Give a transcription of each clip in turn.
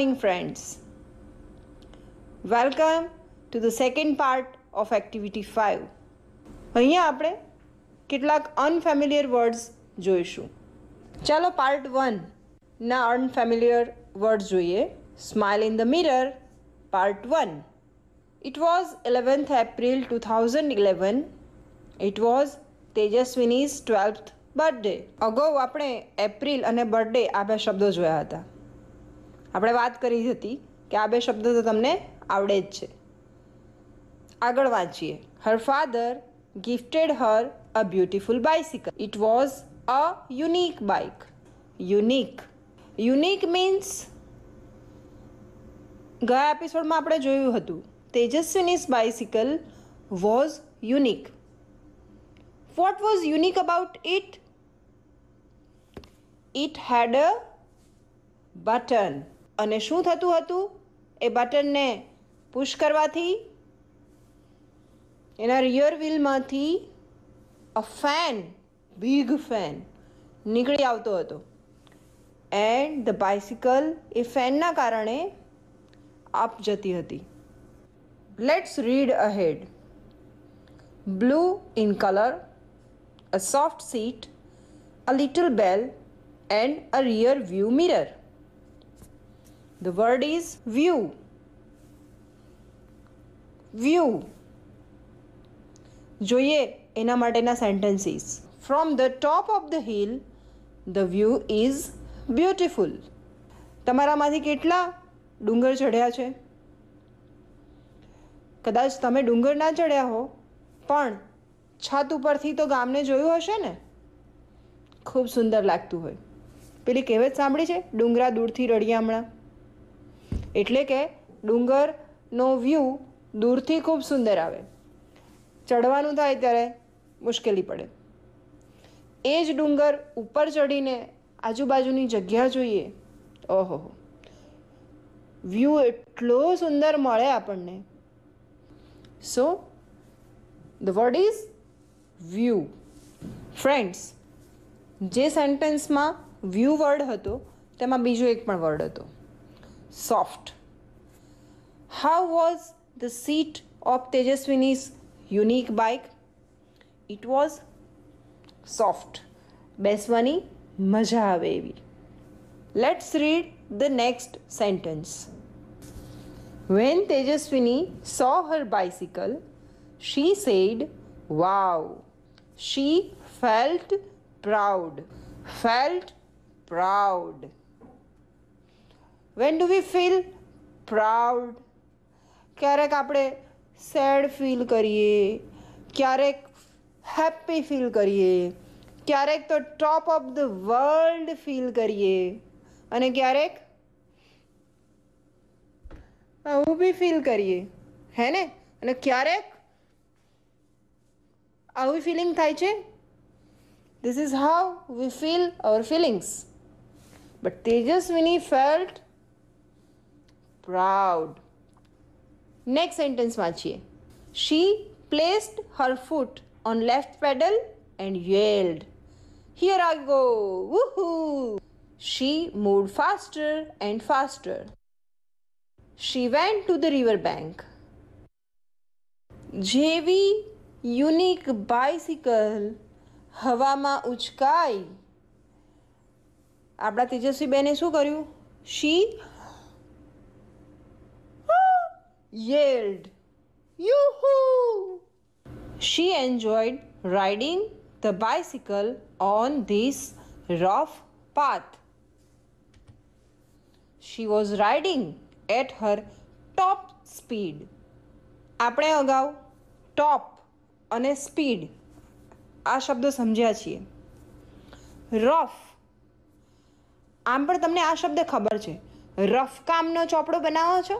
morning, friends. Welcome to the second part of activity five અહીંયા આપણે કેટલાક unfamiliar words જોઈશું ચાલો પાર્ટ વનના અનફેમિલિયર વર્ડ્સ જોઈએ smile in the mirror part one it was eleventh April two thousand eleven it was Tejaswini's twelfth birthday અગાઉ આપણે April અને બર્થડે આ બે શબ્દો જોયા હતા આપણે વાત કરી હતી કે આ બે શબ્દ તો તમને આવડે જ છે આગળ વાંચીએ her father gifted her a beautiful bicycle it was a unique bike unique unique means ગયા એપિસોડમાં આપણે જોયું હતું Tejaswini's bicycle was unique what was unique about it it had a button અને શું થતું હતું એ બટનને પુશ કરવાથી એના રિયર વ્હીલમાંથી અ ફેન બિગ ફેન નીકળી આવતો હતો એન્ડ ધ બાઇસિકલ એ ફેનના કારણે આપ જતી હતી let's read ahead blue in colour a soft seat a little bell and a rear view mirror The word is view. View. જોઈએ એના માટેના sentences from the top of the hill the view is beautiful તમારામાંથી કેટલા ડુંગર ચઢ્યા છે કદાચ તમે ડુંગર ના ચડ્યા હો પણ છત ઉપરથી તો ગામને જોયું હશે ને ખૂબ સુંદર લાગતું હોય પેલી કહેવત સાંભળી છે ડુંગરા દૂરથી હમણાં એટલે કે ડુંગરનો વ્યૂ દૂરથી ખૂબ સુંદર આવે ચડવાનું થાય ત્યારે મુશ્કેલી પડે એ જ ડુંગર ઉપર ચડીને આજુબાજુની જગ્યા જોઈએ ઓહો વ્યૂ એટલો સુંદર મળે આપણને so the word is view friends જે સેન્ટેન્સમાં વ્યૂ વર્ડ હતો તેમાં બીજો એક પણ વર્ડ હતો soft. How was the seat of Tejaswini's unique bike? It was soft. Beswani maja baby. Let's read the next sentence. When Tejaswini saw her bicycle, she said, Wow. She felt proud. Felt proud. When do we feel proud ક્યારેક આપણે sad feel કરીએ ક્યારેક happy feel કરીએ ક્યારેક તો top of the world feel કરીએ અને ક્યારેક આવું બી ફીલ કરીએ હે ને અને ક્યારેક આવી ફિલિંગ થાય છે this is how we feel our feelings but Tejaswini felt proud. Next sentence વાંચીએ She placed her foot on left pedal and yelled, Here I go! Woohoo! She moved faster and faster. She went to the river bank. જેવી unique bicycle હવામાં ઉચકાઈ આપણા તેજસ્વીબેને શું કર્યું શી yelled, Yoo-hoo! She enjoyed riding the bicycle on this rough path. She was riding at her top speed. આપણે અગાઉ ટોપ અને speed આ શબ્દો સમજ્યા છીએ રફ આમ પણ તમને આ શબ્દ ખબર છે રફ કામનો ચોપડો બનાવો છો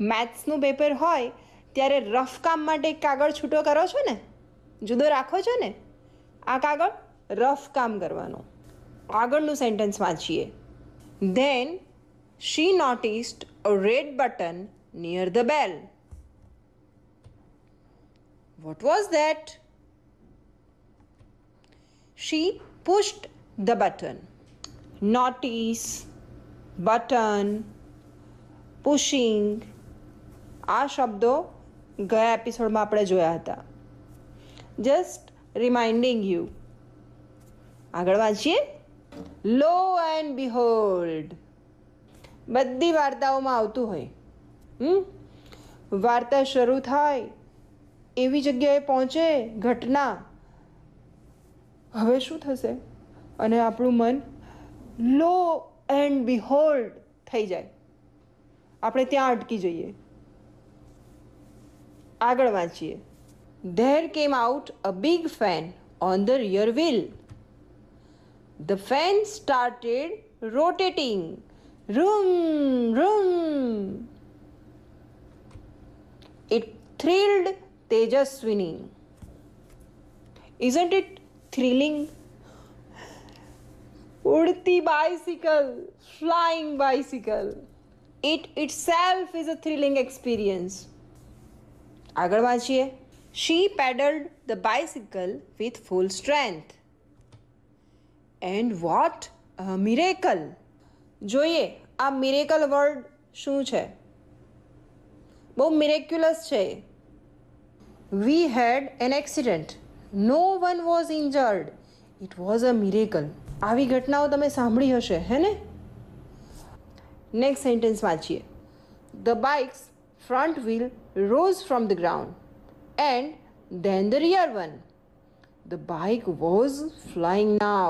મેથ્સનું પેપર હોય ત્યારે રફ કામ માટે એક કાગળ છૂટો કરો છો ને જુદો રાખો છો ને આ કાગળ રફ કામ કરવાનો આગળનું સેન્ટેન્સ વાંચીએ then she noticed a red button near the bell what was that she pushed the button notice button pushing આ શબ્દો ગયા એપિસોડમાં આપણે જોયા હતા જસ્ટ રિમાઇન્ડિંગ યુ આગળ વાંચીએ લો એન્ડ બિહોલ્ડ બધી વાર્તાઓમાં આવતું હોય વાર્તા શરૂ થાય એવી જગ્યાએ પહોંચે ઘટના હવે શું થશે અને આપણું મન લો એન્ડ બિહોલ્ડ થઈ જાય આપણે ત્યાં અટકી જઈએ There came out a big fan on the rear wheel. The fan started rotating. Room, room. It thrilled Tejaswini. Isn't it thrilling? Urti bicycle, flying bicycle. It itself is a thrilling experience. આગળ વાંચીએ she pedalled the bicycle with full strength and what miracle જોઈએ આ miracle word શું છે બહુ miraculous છે we had an accident no one was injured it was a miracle આવી ઘટનાઓ તમે સાંભળી હશે હે ને નેક્સ્ટ સેન્ટેન્સ વાંચીએ the bike's front wheel rose from the ground and then the rear one. The bike was flying now.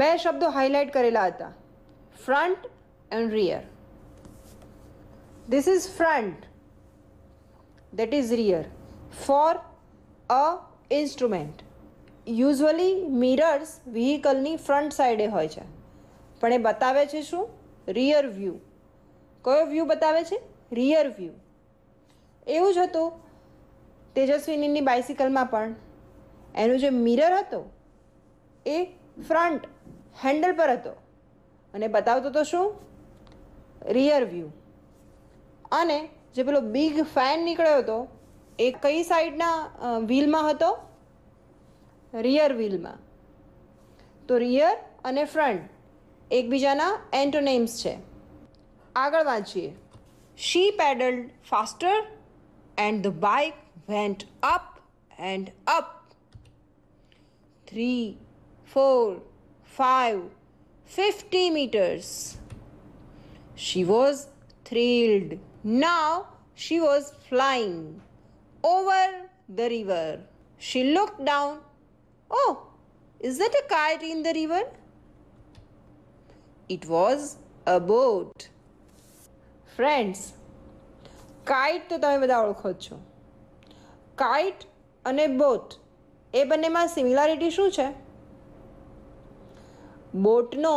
મેં શબ્દો હાઇલાઇટ કરેલા હતા front and rear this is front that is rear for a instrument usually mirrors વ્હીકલની front સાઈડે હોય છે પણ એ બતાવે છે શું રિયર વ્યૂ કયો વ્યૂ બતાવે છે રિયર વ્યૂ એવું જ હતું તેજસ્વિનીની બાઇસિકલમાં પણ એનું જે મિરર હતો એ ફ્રન્ટ હેન્ડલ પર હતો અને બતાવતો તો શું રિયર વ્યૂ અને જે પેલો બિગ ફેન નીકળ્યો હતો એ કઈ સાઈડના વ્હીલમાં હતો રિયર વ્હીલમાં તો રિયર અને ફ્રન્ટ એકબીજાના એન્ટોનેમ્સ છે આગળ વાંચીએ She pedaled faster and the bike went up and up. Three, four, five, fifty meters. She was thrilled. Now she was flying over the river. She looked down. Oh, is that a kite in the river? It was a boat. Friends kite તો તમે બધા ઓળખો જ છો kite અને boat એ બંનેમાં similarity શું છે બોટનો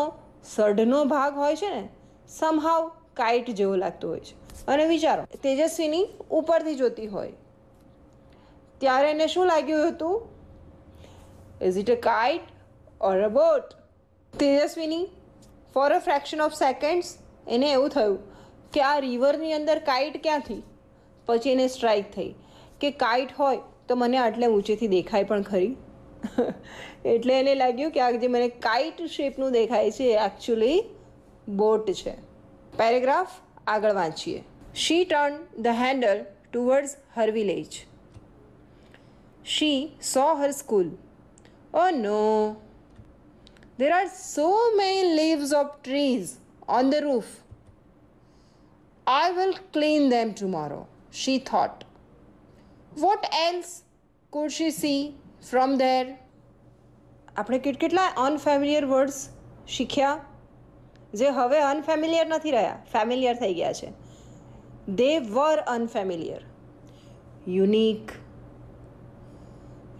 સઢનો ભાગ હોય છે ને સમહાવ કાઇટ જેવો લાગતો હોય છે અને વિચારો તેજસ્વીની ઉપરથી જોતી હોય ત્યારે એને શું લાગ્યું હતું is it a kite or a boat Tejaswini for a fraction of seconds એને એવું થયું क्या रिवर के अंदर काइट क्या थी पजी ने स्ट्राइक थी कि काइट हो तो मैंने अटले ऊचे से दिखाई पण खरी એટલે એને લાગ્યું કે આજે મને કાઇટ શેપ નું દેખાય છે એક્ચ્યુઅલી બોટ છે પેરેગ્રાફ આગળ વાંચીએ she turn the handle towards her village she saw her school oh no there are so many leaves of trees on the roof I will clean them tomorrow, she thought. What else could she see from there? આપણે કેટલા અનફેમિલિયર words શીખ્યા જે હવે અનફેમિલિયર નથી રહ્યા familiar થઈ ગયા છે they were unfamiliar unique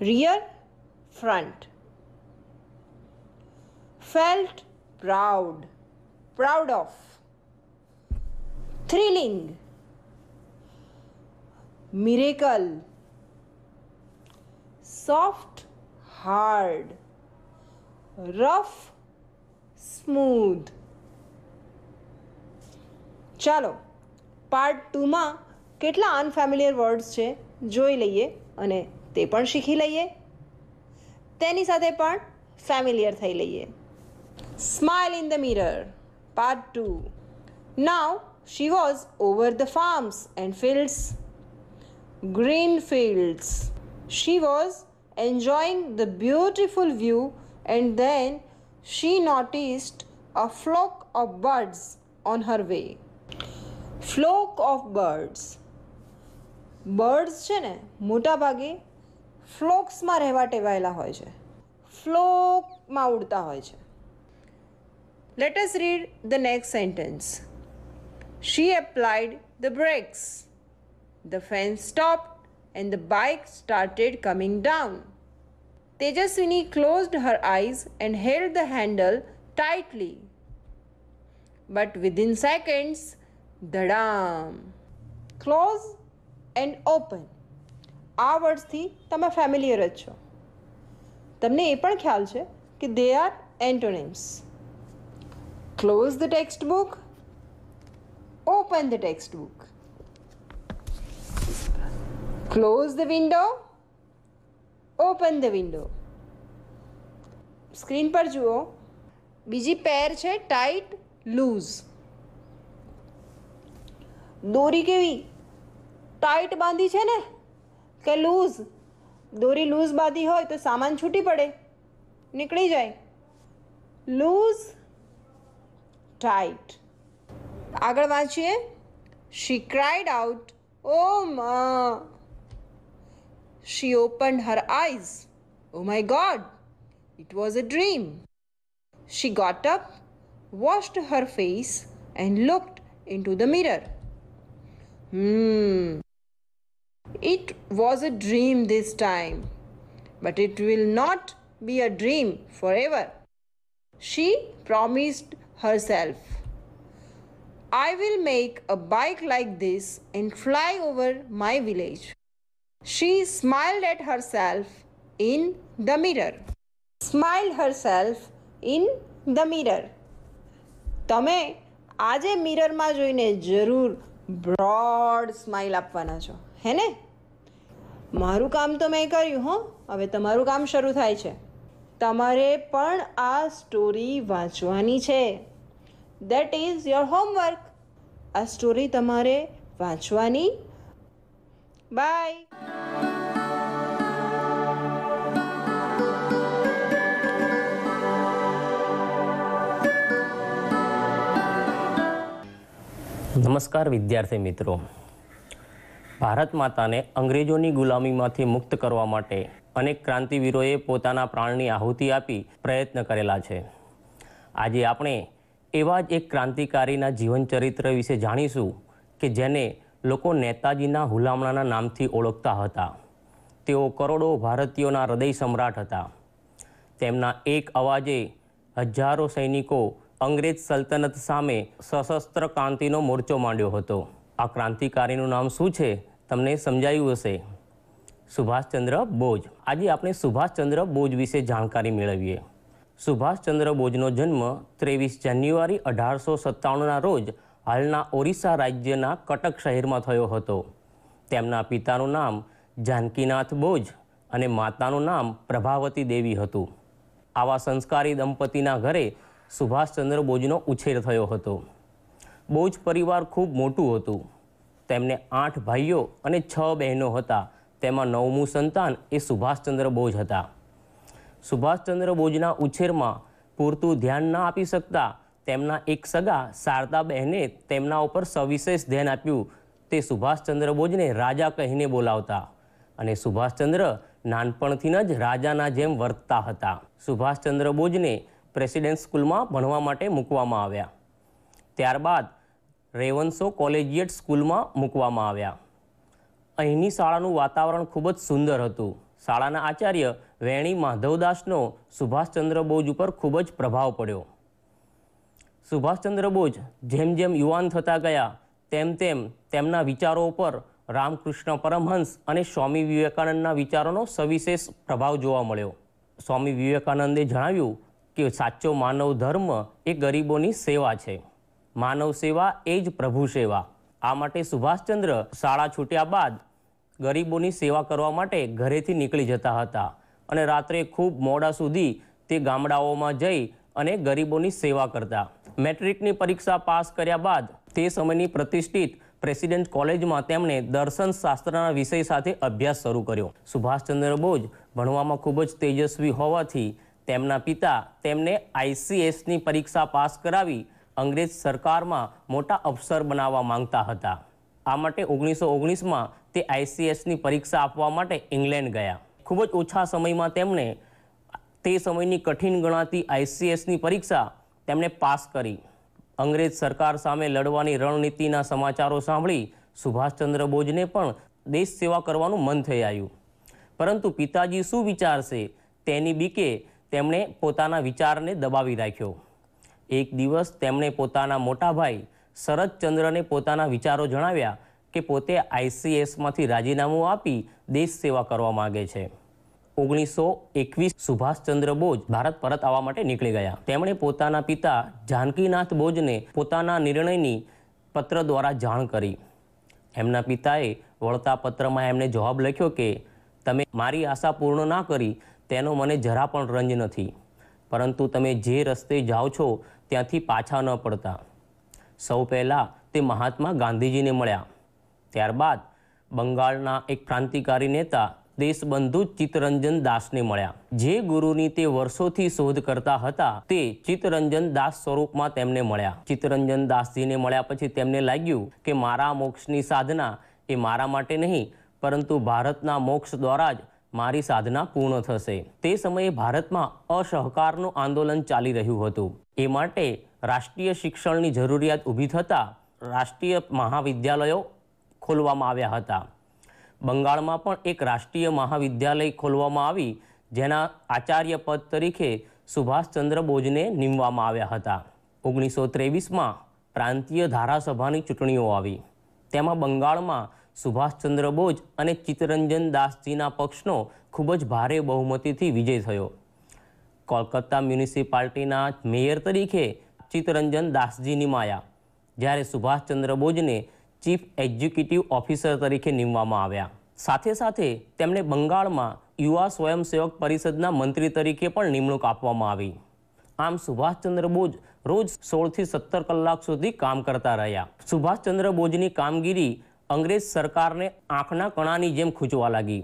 rear front felt proud proud of trilling miracle soft hard rough smooth ચાલો પાર્ટ 2 માં કેટલા અનફેમિલિયર વર્ડ્સ છે જોઈ લઈએ અને તે પણ શીખી લઈએ તેની સાથે પણ ફેમિલિયર થઈ લઈએ smile in the mirror part 2 now she was over the farms and fields, green fields. She was enjoying the beautiful view and then she noticed a flock of birds on her way. Flock of birds. Birds છે ને મોટાભાગે ફ્લોક્સમાં રહેવા ટેવાયેલા હોય છે ફ્લોકમાં ઉડતા હોય છે let us read the next sentence she applied the brakes. The fence stopped and the bike started coming down. Tejaswini closed her eyes and held the handle tightly. But within seconds, the close and and આ વર્ડ્સથી તમે familiar જ છો તમને એ પણ ખ્યાલ છે કે they are antonyms close the text book Open the textbook. Close the window. Open the window screen પર જુઓ બીજી પેર છે ટાઈટ લૂઝ દોરી કેવી ટાઈટ બાંધી છે ને કે લૂઝ દોરી લૂઝ બાંધી હોય તો સામાન છૂટી પડે નીકળી જાય લૂઝ ટાઈટ આગળ વાંચીએ શી ક્રાઇડ આઉટ ઓ માં she open her eyes oh my god it was a dream she got up washed her face and looked into the mirror hmm It was a dream this time, but it will not be a dream forever. She promised herself. I will make a bike like this and fly over my village. She smiled at herself in the mirror. Smiled herself in the mirror. તમે આજે મિરરમાં જોઈને જરૂર broad smile આપવાના છો હે ને મારું કામ તો મેં કર્યું હો હવે તમારું કામ શરૂ થાય છે તમારે પણ આ સ્ટોરી વાંચવાની છે દેટ ઇઝ યોર હોમવર્ક આ સ્ટોરી તમારે વાંચવાની બાય નમસ્કાર વિદ્યાર્થી મિત્રો ભારત માતાને અંગ્રેજોની ગુલામીમાંથી મુક્ત કરવા માટે અનેક ક્રાંતિવીરોએ પોતાના પ્રાણની આહુતિ આપી પ્રયત્ન કરેલા છે આજે આપણે એવા જ એક ક્રાંતિકારીના જીવનચરિત્ર વિશે જાણીશું કે જેને લોકો નેતાજીના હુલામણાના નામથી ઓળખતા હતા તેઓ કરોડો ભારતીયોના હૃદય સમ્રાટ હતા તેમના એક અવાજે હજારો સૈનિકો અંગ્રેજ સલ્તનત સામે સશસ્ત્ર ક્રાંતિનો મોરચો માંડ્યો હતો આ ક્રાંતિકારીનું નામ શું છે તમને સમજાયું હશે સુભાષચંદ્ર બોઝ આજે આપણે સુભાષચંદ્ર બોઝ વિશે જાણકારી મેળવીએ સુભાષચંદ્ર બોઝનો જન્મ ત્રેવીસ જાન્યુઆરી અઢારસો સત્તાણુંના રોજ હાલના ઓરિસ્સા રાજ્યના કટક શહેરમાં થયો હતો તેમના પિતાનું નામ જાનકીનાથ બોઝ અને માતાનું નામ પ્રભાવતી દેવી હતું આવા સંસ્કારી દંપતીના ઘરે સુભાષચંદ્ર બોઝનો ઉછેર થયો હતો બોઝ પરિવાર ખૂબ મોટું હતું તેમને આઠ ભાઈઓ અને છ બહેનો હતા તેમાં નવમું સંતાન એ સુભાષચંદ્ર બોઝ હતા સુભાષચંદ્ર બોઝના ઉછેરમાં પૂરતું ધ્યાન ન આપી શકતા તેમના એક સગા શારદાબહેને તેમના ઉપર સવિશેષ ધ્યાન આપ્યું તે સુભાષચંદ્ર બોઝને રાજા કહીને બોલાવતા અને સુભાષચંદ્ર નાનપણથી જ રાજાના જેમ વર્તતા હતા સુભાષચંદ્ર બોઝને પ્રેસિડેન્ટ સ્કૂલમાં ભણવા માટે મૂકવામાં આવ્યા ત્યારબાદ રેવન્સો કોલેજિયેટ સ્કૂલમાં મૂકવામાં આવ્યા અહીંની શાળાનું વાતાવરણ ખૂબ જ સુંદર હતું શાળાના આચાર્ય વેણી માધવદાસનો સુભાષચંદ્ર બોઝ ઉપર ખૂબ જ પ્રભાવ પડ્યો સુભાષચંદ્ર બોઝ જેમ જેમ યુવાન થતા ગયા તેમ તેમ તેમના વિચારો ઉપર રામકૃષ્ણ પરમહંસ અને સ્વામી વિવેકાનંદના વિચારોનો સવિશેષ પ્રભાવ જોવા મળ્યો સ્વામી વિવેકાનંદે જણાવ્યું કે સાચો માનવ ધર્મ એ ગરીબોની સેવા છે માનવ સેવા એ જ પ્રભુ સેવા આ માટે સુભાષચંદ્ર શાળા છૂટ્યા બાદ ગરીબોની સેવા કરવા માટે ઘરેથી નીકળી જતા હતા અને રાત્રે ખૂબ મોડા સુધી તે ગામડાઓમાં જઈ અને ગરીબોની સેવા કરતા મેટ્રિકની પરીક્ષા પાસ કર્યા બાદ તે સમયની પ્રતિષ્ઠિત પ્રેસિડેન્ટ કોલેજમાં તેમણે દર્શન શાસ્ત્રના વિષય સાથે અભ્યાસ શરૂ કર્યો સુભાષચંદ્ર બોઝ ભણવામાં ખૂબ જ તેજસ્વી હોવાથી તેમના પિતા તેમને આઈસીએસની પરીક્ષા પાસ કરાવી અંગ્રેજ સરકારમાં મોટા અફસર બનાવવા માંગતા હતા આ માટે ઓગણીસો ઓગણીસમાં તે આઈસીએસની પરીક્ષા આપવા માટે ઇંગ્લેન્ડ ગયા ખૂબ જ ઓછા સમયમાં તેમણે તે સમયની કઠિન ગણાતી આઈસીએસની પરીક્ષા તેમણે પાસ કરી અંગ્રેજ સરકાર સામે લડવાની રણનીતિના સમાચારો સાંભળી સુભાષચંદ્ર બોઝને પણ દેશ સેવા કરવાનું મન થઈ આવ્યું પરંતુ પિતાજી શું વિચારશે તેની બીકે તેમણે પોતાના વિચારને દબાવી રાખ્યો એક દિવસ તેમણે પોતાના મોટાભાઈ ભાઈ શરદચંદ્રને પોતાના વિચારો જણાવ્યા કે પોતે આઈસીએસમાંથી રાજીનામું આપી દેશ સેવા કરવા માગે છે ઓગણીસો એકવીસ સુભાષચંદ્ર બોઝ ભારત પરત આવવા માટે નીકળી ગયા તેમણે પોતાના પિતા જાનકીનાથ બોઝને પોતાના નિર્ણયની પત્ર દ્વારા જાણ કરી એમના પિતાએ વળતા પત્રમાં એમને જવાબ લખ્યો કે તમે મારી આશા પૂર્ણ ના કરી તેનો મને જરા પણ રંજ નથી પરંતુ તમે જે રસ્તે જાઓ છો ત્યાંથી પાછા ન પડતા સૌ પહેલાં તે મહાત્મા ગાંધીજીને મળ્યા ત્યારબાદ બંગાળના એક ક્રાંતિકારી નેતા દેશબંધુ ચિત્તરંજન દાસને મળ્યા જે ગુરુની તે વર્ષોથી શોધ કરતા હતા તે ચિત્તરંજન દાસ સ્વરૂપમાં તેમને મળ્યા ચિત્તરંજન દાસજીને મળ્યા પછી તેમને લાગ્યું કે મારા મોક્ષની સાધના એ મારા માટે નહીં પરંતુ ભારતના મોક્ષ દ્વારા જ મારી સાધના પૂર્ણ થશે તે સમયે ભારતમાં અસહકારનું આંદોલન ચાલી રહ્યું હતું એ માટે રાષ્ટ્રીય શિક્ષણની જરૂરિયાત ઊભી થતાં રાષ્ટ્રીય મહાવિદ્યાલયો ખોલવામાં આવ્યા હતા બંગાળમાં પણ એક રાષ્ટ્રીય મહાવિદ્યાલય ખોલવામાં આવી જેના આચાર્ય પદ તરીકે સુભાષચંદ્ર બોઝને નીમવામાં આવ્યા હતા ઓગણીસો ત્રેવીસમાં પ્રાંતીય ધારાસભાની ચૂંટણીઓ આવી તેમાં બંગાળમાં સુભાષચંદ્ર બોઝ અને ચિત્તરંજન દાસજીના પક્ષનો ખૂબ જ ભારે બહુમતીથી વિજય થયો કોલકાતા મ્યુનિસિપાલિટીના મેયર તરીકે ચિત્તરંજન દાસજી નિમાયા જ્યારે સુભાષચંદ્ર બોઝને ચીફ એક્ઝિક્યુટિવ ઓફિસર તરીકે નીમવામાં આવ્યા સાથે સાથે તેમણે બંગાળમાં યુવા સ્વયંસેવક પરિષદના મંત્રી તરીકે પણ નિમણૂક આપવામાં આવી આમ સુભાષચંદ્ર બોઝ રોજ સોળથી સત્તર કલાક સુધી કામ કરતા રહ્યા સુભાષચંદ્ર બોઝની કામગીરી અંગ્રેજ સરકારને આંખના કણાની જેમ ખૂંચવા લાગી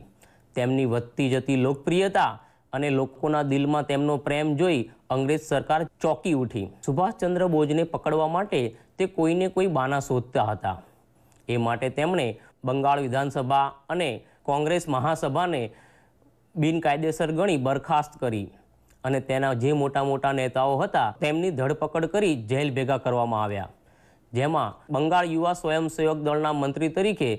તેમની વધતી જતી લોકપ્રિયતા અને લોકોના દિલમાં તેમનો પ્રેમ જોઈ અંગ્રેજ સરકાર ચોંકી ઉઠી સુભાષચંદ્ર બોઝને પકડવા માટે તે કોઈને કોઈ બાના શોધતા હતા એ માટે તેમણે બંગાળ વિધાનસભા અને કોંગ્રેસ મહાસભાને બિનકાયદેસર ગણી બરખાસ્ત કરી અને તેના જે મોટા મોટા નેતાઓ હતા તેમની ધરપકડ કરી જેલ ભેગા કરવામાં આવ્યા જેમાં બંગાળ યુવા સ્વયંસેવક દળના મંત્રી તરીકે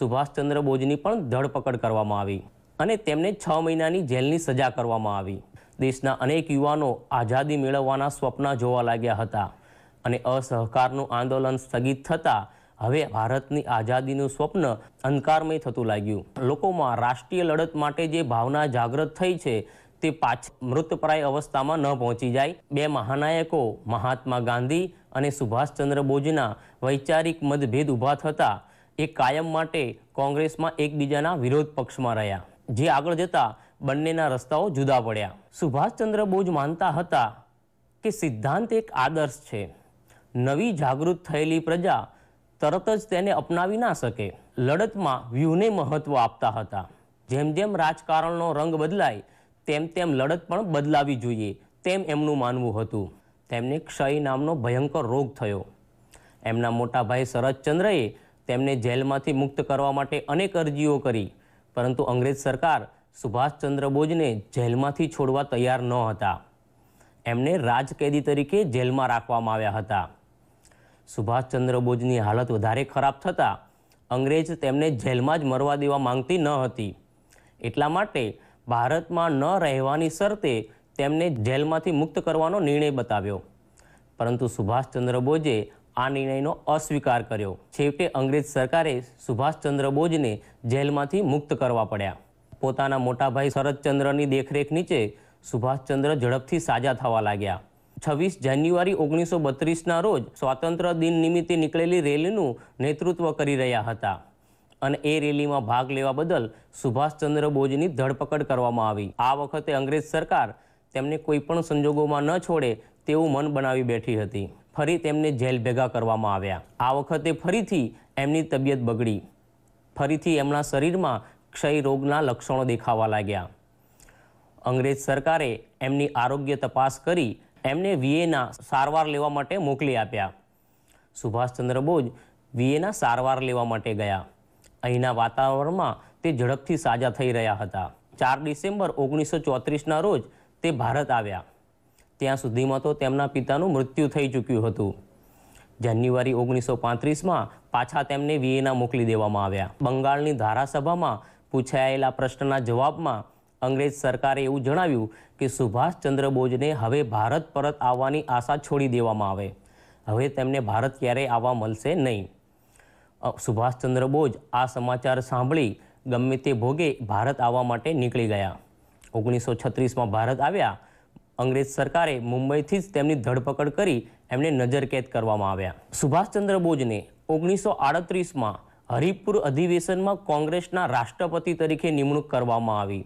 સુભાષચંદ્ર બોઝની પણ ધરપકડ કરવામાં આવી અને તેમને છ મહિનાની જેલની સજા કરવામાં આવી દેશના અનેક યુવાનો આઝાદી મેળવવાના સ્વપ્ન જોવા લાગ્યા હતા અને અસહકારનું આંદોલન સ્થગિત થતાં હવે ભારતની આઝાદીનું સ્વપ્ન અંધકારમય થતું લાગ્યું લોકોમાં રાષ્ટ્રીય લડત માટે જે ભાવના જાગૃત થઈ છે તે પાછ મૃતપ્રાય અવસ્થામાં ન પહોંચી જાય બે મહાનાયકો મહાત્મા ગાંધી અને સુભાષચંદ્ર બોઝના વૈચારિક મતભેદ ઊભા થતા એ કાયમ માટે કોંગ્રેસમાં એકબીજાના વિરોધ પક્ષમાં રહ્યા જે આગળ જતા બંનેના રસ્તાઓ જુદા પડ્યા સુભાષચંદ્ર બોઝ માનતા હતા કે સિદ્ધાંત એક આદર્શ છે નવી જાગૃત થયેલી પ્રજા તરત જ તેને અપનાવી ના શકે લડતમાં વ્યૂહને મહત્વ આપતા હતા જેમ જેમ રાજકારણનો રંગ બદલાય તેમ તેમ લડત પણ બદલાવી જોઈએ તેમ એમનું માનવું હતું તેમને ક્ષય નામનો ભયંકર રોગ થયો એમના મોટા ભાઈ શરદચંદ્રએ તેમને જેલમાંથી મુક્ત કરવા માટે અનેક અરજીઓ કરી પરંતુ અંગ્રેજ સરકાર સુભાષચંદ્ર બોઝને જેલમાંથી છોડવા તૈયાર ન હતા એમને રાજકેદી તરીકે જેલમાં રાખવામાં આવ્યા હતા સુભાષચંદ્ર બોઝની હાલત વધારે ખરાબ થતાં અંગ્રેજ તેમને જેલમાં જ મરવા દેવા માંગતી ન હતી એટલા માટે ભારતમાં ન રહેવાની શરતે તેમને જેલમાંથી મુક્ત કરવાનો નિર્ણય બતાવ્યો પરંતુ સુભાષચંદ્ર બોઝે આ નિર્ણયનો અસ્વીકાર કર્યો છેવટે અંગ્રેજ સરકારે સુભાષચંદ્ર બોઝને જેલમાંથી મુક્ત કરવા પડ્યા પોતાના મોટાભાઈ શરદચંદ્રની દેખરેખ નીચે સુભાષચંદ્ર ઝડપથી સાજા થવા લાગ્યા છવ્વીસ જાન્યુઆરી ઓગણીસો બત્રીસના રોજ સ્વાતંત્ર્ય દિન નિમિત્તે નીકળેલી રેલીનું નેતૃત્વ કરી રહ્યા હતા અને એ રેલીમાં ભાગ લેવા બદલ સુભાષચંદ્ર બોઝની ધરપકડ કરવામાં આવી આ વખતે અંગ્રેજ સરકાર તેમને કોઈપણ સંજોગોમાં ન છોડે તેવું મન બનાવી બેઠી હતી ફરી તેમને જેલ ભેગા કરવામાં આવ્યા આ વખતે ફરીથી એમની તબિયત બગડી ફરીથી એમના શરીરમાં ક્ષય રોગના લક્ષણો દેખાવા લાગ્યા અંગ્રેજ સરકારે એમની આરોગ્ય તપાસ કરી એમને વીએના સારવાર લેવા માટે મોકલી આપ્યા સુભાષચંદ્ર બોઝ વીએના સારવાર લેવા માટે ગયા અહીંના વાતાવરણમાં તે ઝડપથી સાજા થઈ રહ્યા હતા ચાર ડિસેમ્બર ઓગણીસો ચોત્રીસના રોજ તે ભારત આવ્યા ત્યાં સુધીમાં તો તેમના પિતાનું મૃત્યુ થઈ ચૂક્યું હતું જાન્યુઆરી ઓગણીસો પાંત્રીસમાં પાછા તેમને વીએના મોકલી દેવામાં આવ્યા બંગાળની ધારાસભામાં પૂછાયેલા પ્રશ્નના જવાબમાં અંગ્રેજ સરકારે એવું જણાવ્યું કે સુભાષચંદ્ર બોઝને હવે ભારત પરત આવવાની આશા છોડી દેવામાં આવે હવે તેમને ભારત ક્યારેય આવવા મળશે નહીં સુભાષચંદ્ર બોઝ આ સમાચાર સાંભળી ગમે તે ભોગે ભારત આવવા માટે નીકળી ગયા ઓગણીસો છત્રીસમાં ભારત આવ્યા અંગ્રેજ સરકારે મુંબઈથી જ તેમની ધરપકડ કરી એમને નજરકેદ કરવામાં આવ્યા સુભાષચંદ્ર બોઝને ઓગણીસો આડત્રીસમાં હરિપુર અધિવેશનમાં કોંગ્રેસના રાષ્ટ્રપતિ તરીકે નિમણૂક કરવામાં આવી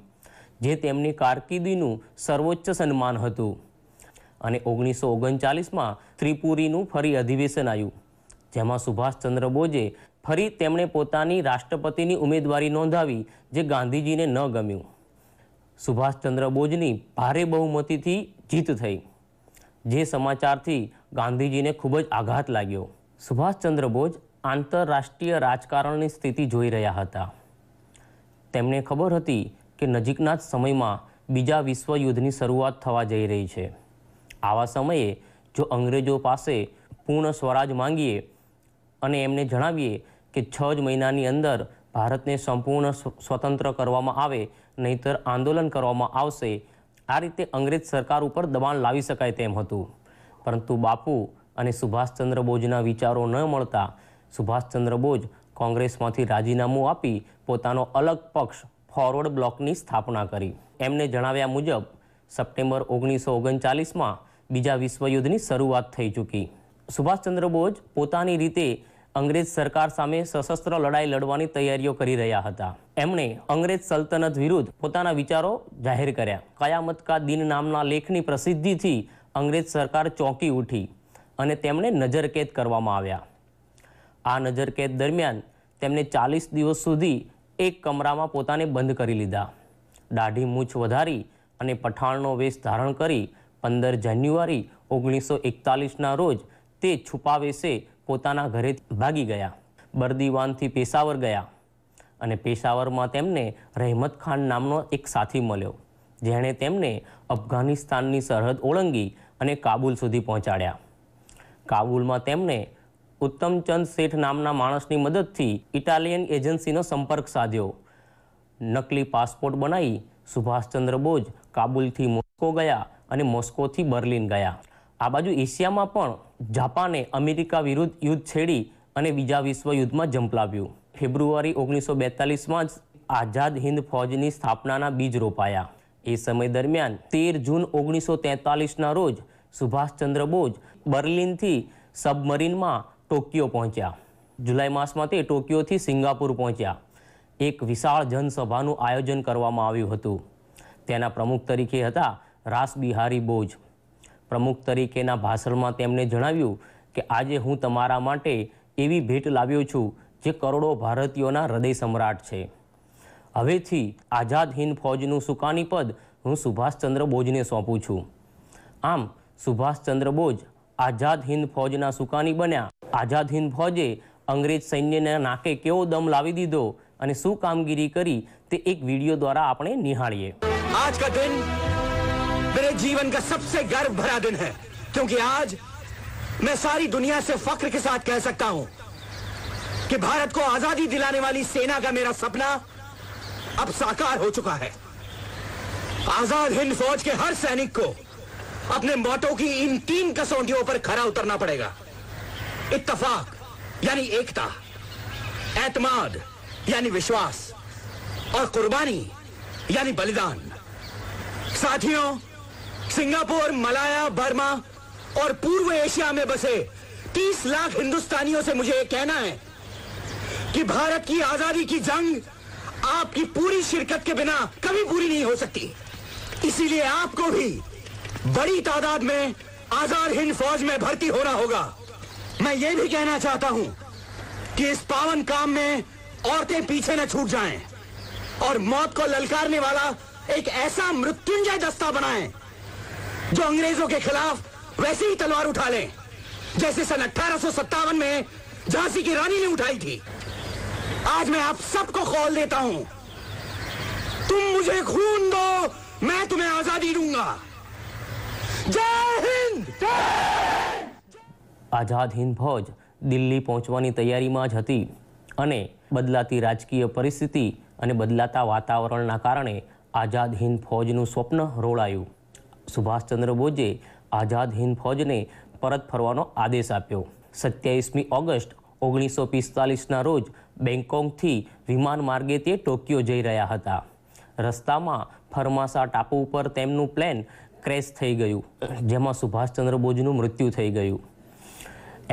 જે તેમની કારકિર્દીનું સર્વોચ્ચ સન્માન હતું અને ઓગણીસો ઓગણચાલીસમાં ત્રિપુરીનું ફરી અધિવેશન આવ્યું જેમાં સુભાષચંદ્ર બોઝે ફરી તેમણે પોતાની રાષ્ટ્રપતિની ઉમેદવારી નોંધાવી જે ગાંધીજીને ન ગમ્યું સુભાષચંદ્ર બોઝની ભારે બહુમતીથી જીત થઈ જે સમાચારથી ગાંધીજીને ખૂબ જ આઘાત લાગ્યો સુભાષચંદ્ર બોઝ આંતરરાષ્ટ્રીય રાજકારણની સ્થિતિ જોઈ રહ્યા હતા તેમને ખબર હતી કે નજીકના જ સમયમાં બીજા વિશ્વયુદ્ધની શરૂઆત થવા જઈ રહી છે આવા સમયે જો અંગ્રેજો પાસે પૂર્ણ સ્વરાજ માંગીએ અને એમને જણાવીએ કે છ જ મહિનાની અંદર ભારતને સંપૂર્ણ સ્વતંત્ર કરવામાં આવે નહીંતર આંદોલન કરવામાં આવશે આ રીતે અંગ્રેજ સરકાર ઉપર દબાણ લાવી શકાય તેમ હતું પરંતુ બાપુ અને સુભાષચંદ્ર બોઝના વિચારો ન મળતા સુભાષચંદ્ર બોઝ કોંગ્રેસમાંથી રાજીનામું આપી પોતાનો અલગ પક્ષ ફોરવર્ડ બ્લોકની સ્થાપના કરી એમને જણાવ્યા મુજબ સપ્ટેમ્બર ઓગણીસો ઓગણચાલીસમાં બીજા વિશ્વયુદ્ધની શરૂઆત થઈ ચૂકી સુભાષચંદ્ર બોઝ પોતાની રીતે અંગ્રેજ સરકાર સામે સશસ્ત્ર લડાઈ લડવાની તૈયારીઓ કરી રહ્યા હતા એમણે અંગ્રેજ સલ્તનત વિરુદ્ધ પોતાના વિચારો જાહેર કર્યા કયામત કા દિન નામના લેખની પ્રસિદ્ધિથી અંગ્રેજ સરકાર ચોંકી ઉઠી અને તેમણે નજરકેદ કરવામાં આવ્યા આ નજરકેદ દરમિયાન તેમને ચાલીસ દિવસ સુધી એક કમરામાં પોતાને બંધ કરી લીધા દાઢી મૂછ વધારી અને પઠાણનો વેશ ધારણ કરી પંદર જાન્યુઆરી ઓગણીસો એકતાલીસના રોજ તે છુપાવેશે પોતાના ઘરે ભાગી ગયા બર્દીવાનથી પેશાવર ગયા અને પેશાવરમાં તેમને રહેમત ખાન નામનો એક સાથી મળ્યો જેણે તેમને અફઘાનિસ્તાનની સરહદ ઓળંગી અને કાબુલ સુધી પહોંચાડ્યા કાબુલમાં તેમને ઉત્તમચંદ શેઠ નામના માણસની મદદથી ઇટાલિયન એજન્સીનો સંપર્ક સાધ્યો નકલી પાસપોર્ટ બનાવી સુભાષચંદ્ર બોઝ કાબુલથી મોસ્કો ગયા અને મોસ્કોથી બર્લિન ગયા આ બાજુ એશિયામાં પણ જાપાને અમેરિકા વિરુદ્ધ યુદ્ધ છેડી અને બીજા વિશ્વયુદ્ધમાં ઝંપલાવ્યું ફેબ્રુઆરી ઓગણીસો બેતાલીસમાં જ આઝાદ હિન્દ ફોજની સ્થાપનાના બીજ રોપાયા એ સમય દરમિયાન તેર જૂન ઓગણીસો તેતાલીસના રોજ સુભાષચંદ્ર બોઝ બર્લિનથી સબમરીનમાં ટોક્યો પહોંચ્યા જુલાઈ માસમાં તે ટોક્યોથી સિંગાપુર પહોંચ્યા એક વિશાળ જનસભાનું આયોજન કરવામાં આવ્યું હતું તેના પ્રમુખ તરીકે હતા રાસબિહારી બોજ પ્રમુખ તરીકેના ભાષણમાં તેમણે જણાવ્યું કે આજે હું તમારા માટે એવી ભેટ લાવ્યો છું જે કરોડો ભારતીયોના હૃદય સમ્રાટ છે હવેથી આઝાદ હિન્દ ફોજનું સુકાની પદ હું સુભાષચંદ્ર બોઝને સોંપું છું આમ સુભાષચંદ્ર બોઝ આઝાદ હિન્દ ફોજના સુકાની બન્યા આઝાદ હિન્દ ફોજે અંગ્રેજ સૈન્યના नाके કેવો दम લાવી દીધો અને શું કામગીરી કરી તે એક વિડીયો દ્વારા આપણે નિહાળીએ આજ કા દિન मेरे जीवन का सबसे गर्व भरा दिन है क्योंकि आज मैं सारी दुनिया से फक्र के साथ कह सकता हूं कि भारत को आजादी दिलाने वाली सेना का मेरा सपना अब साकार हो चुका है आजाद हिंद फौज के हर सैनिक को अपने मोटो की इन तीन कसौटियों पर खरा उतरना पड़ेगा इत्तफाक यानी एकता एतमाद यानी विश्वास और कुर्बानी यानी बलिदान साथियों सिंगापुर मलाया बर्मा और पूर्व एशिया में बसे 30 लाख हिंदुस्तानियों से मुझे यह कहना है कि भारत की आजादी की जंग आपकी पूरी शिरकत के बिना कभी पूरी नहीं हो सकती इसीलिए आपको भी बड़ी तादाद में आजाद हिंद फौज में भर्ती होना होगा मैं ये भी कहना चाहता हूं कि इस पावन काम में औरतें पीछे न छूट जाएं और मौत को ललकारने वाला एक ऐसा मृत्युंजय दस्ता बनाएं जो अंग्रेजों के खिलाफ वैसी ही तलवार उठा लें जैसे सन अठारह में झांसी की रानी ने उठाई थी आज मैं आप सबको खोल देता हूं तुम मुझे खून दो मैं तुम्हें आजादी दूंगा આઝાદ હિન્દ ફોજ દિલ્હી પહોંચવાની તૈયારીમાં જ હતી અને બદલાતી રાજકીય પરિસ્થિતિ અને બદલાતા વાતાવરણના કારણે આઝાદ હિન્દ ફૌજનું સ્વપ્ન રોળાયું સુભાષચંદ્ર બોઝે આઝાદ હિન્દ ફોજને પરત ફરવાનો આદેશ આપ્યો સત્યાવીસમી ઓગસ્ટ ઓગણીસો પિસ્તાલીસના રોજ બેંગકોંગથી વિમાન માર્ગે તે ટોક્યો જઈ રહ્યા હતા રસ્તામાં ફરમાસા ટાપુ ઉપર તેમનું પ્લેન ક્રેશ થઈ ગયું જેમાં સુભાષચંદ્ર બોઝનું મૃત્યુ થઈ ગયું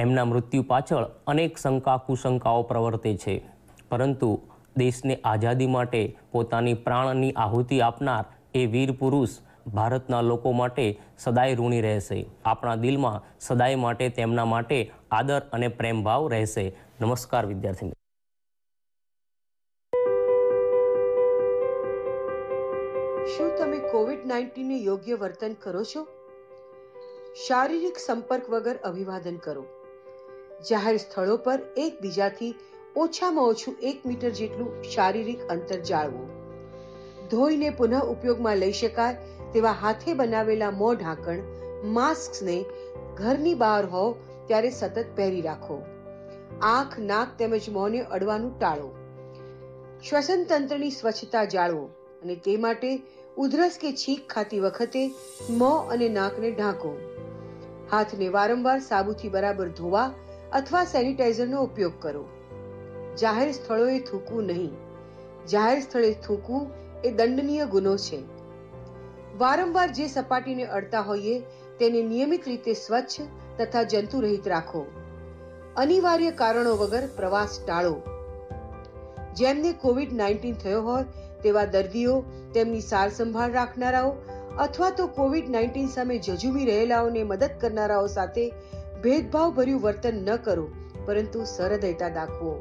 એમના મૃત્યુ પાછળ અનેક શંકા કુશંકાઓ પ્રવર્તે છે પરંતુ દેશને આઝાદી માટે પોતાની પ્રાણની આહુતિ આપનાર એ વીર પુરુષ ભારતના લોકો માટે સદાય ઋણી રહેશે આપણા દિલમાં સદાય માટે તેમના માટે આદર અને પ્રેમભાવ રહેશે નમસ્કાર વિદ્યાર્થી નાઇન્ટીનનું યોગ્ય વર્તન કરો છો શારીરિક સંપર્ક વગર અભિવાદન કરો જાહેર સ્થળો પર એકબીજાથી ઓછામાં ઓછું એક મીટર જેટલું શારીરિક અંતર જાળવો ધોઈને પુનઃ ઉપયોગમાં લઈ શકાય તેવા હાથે બનાવેલા મોં ઢાંકણ માસ્કને ઘરની બહાર હોવ ત્યારે સતત પહેરી રાખો આંખ નાક તેમજ મોંને અડવાનું ટાળો શ્વસન તંત્રની સ્વચ્છતા જાળવો અને તે માટે ઉધરસ કે છીંક ખાતી વખતે મોં અને નાકને ઢાંકો હાથને વારંવાર સાબુથી બરાબર ધોવા અથવા સેનિટાઈઝરનો ઉપયોગ કરો જાહેર સ્થળોએ થૂકવું નહીં જાહેર સ્થળે થૂકવું એ દંડનીય ગુનો છે વારંવાર જે સપાટીને અડતા હોઈએ તેને નિયમિત રીતે સ્વચ્છ તથા જંતુરહિત રાખો અનિવાર્ય કારણો વગર પ્રવાસ ટાળો જેમને કોવિડ નાઇન્ટીન થયો હોય તેવા દર્દીઓ તેમની સાર સંભાળ રાખનારાઓ અથવા તો કોવિડ નાઇન્ટીન સામે ઝઝૂમી રહેલાઓને મદદ કરનારાઓ સાથે ભેદભાવભર્યું વર્તન ન કરો પરંતુ સરહૃદયતા દાખવો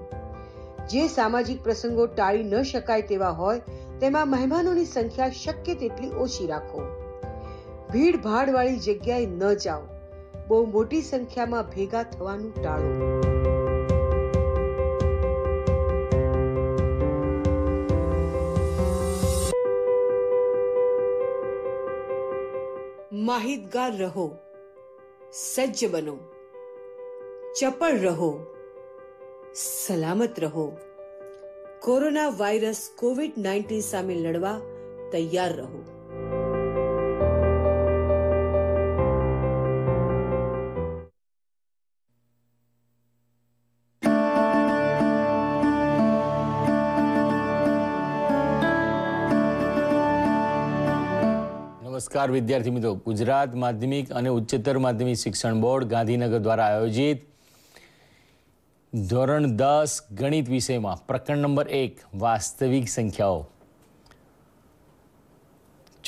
જે સામાજિક પ્રસંગો ટાળી ન શકાય તેવા હોય તેમાં મહેમાનોની સંખ્યા શક્ય તેટલી ઓછી રાખો ભીડ ભાડવાળી જગ્યાએ ન જાઓ બહુ મોટી સંખ્યામાં ભેગા થવાનું ટાળો માહિતગાર રહો સજ્જ બનો ચપળ રહો સલામત રહો કોરોના વાયરસ કોવિડ નાઇન્ટીન સામે લડવા તૈયાર રહો નમસ્કાર વિદ્યાર્થી મિત્રો ગુજરાત માધ્યમિક અને ઉચ્ચતર માધ્યમિક શિક્ષણ બોર્ડ ગાંધીનગર દ્વારા આયોજિત ધોરણ દસ ગણિત વિષયમાં પ્રકરણ નંબર એક વાસ્તવિક સંખ્યાઓ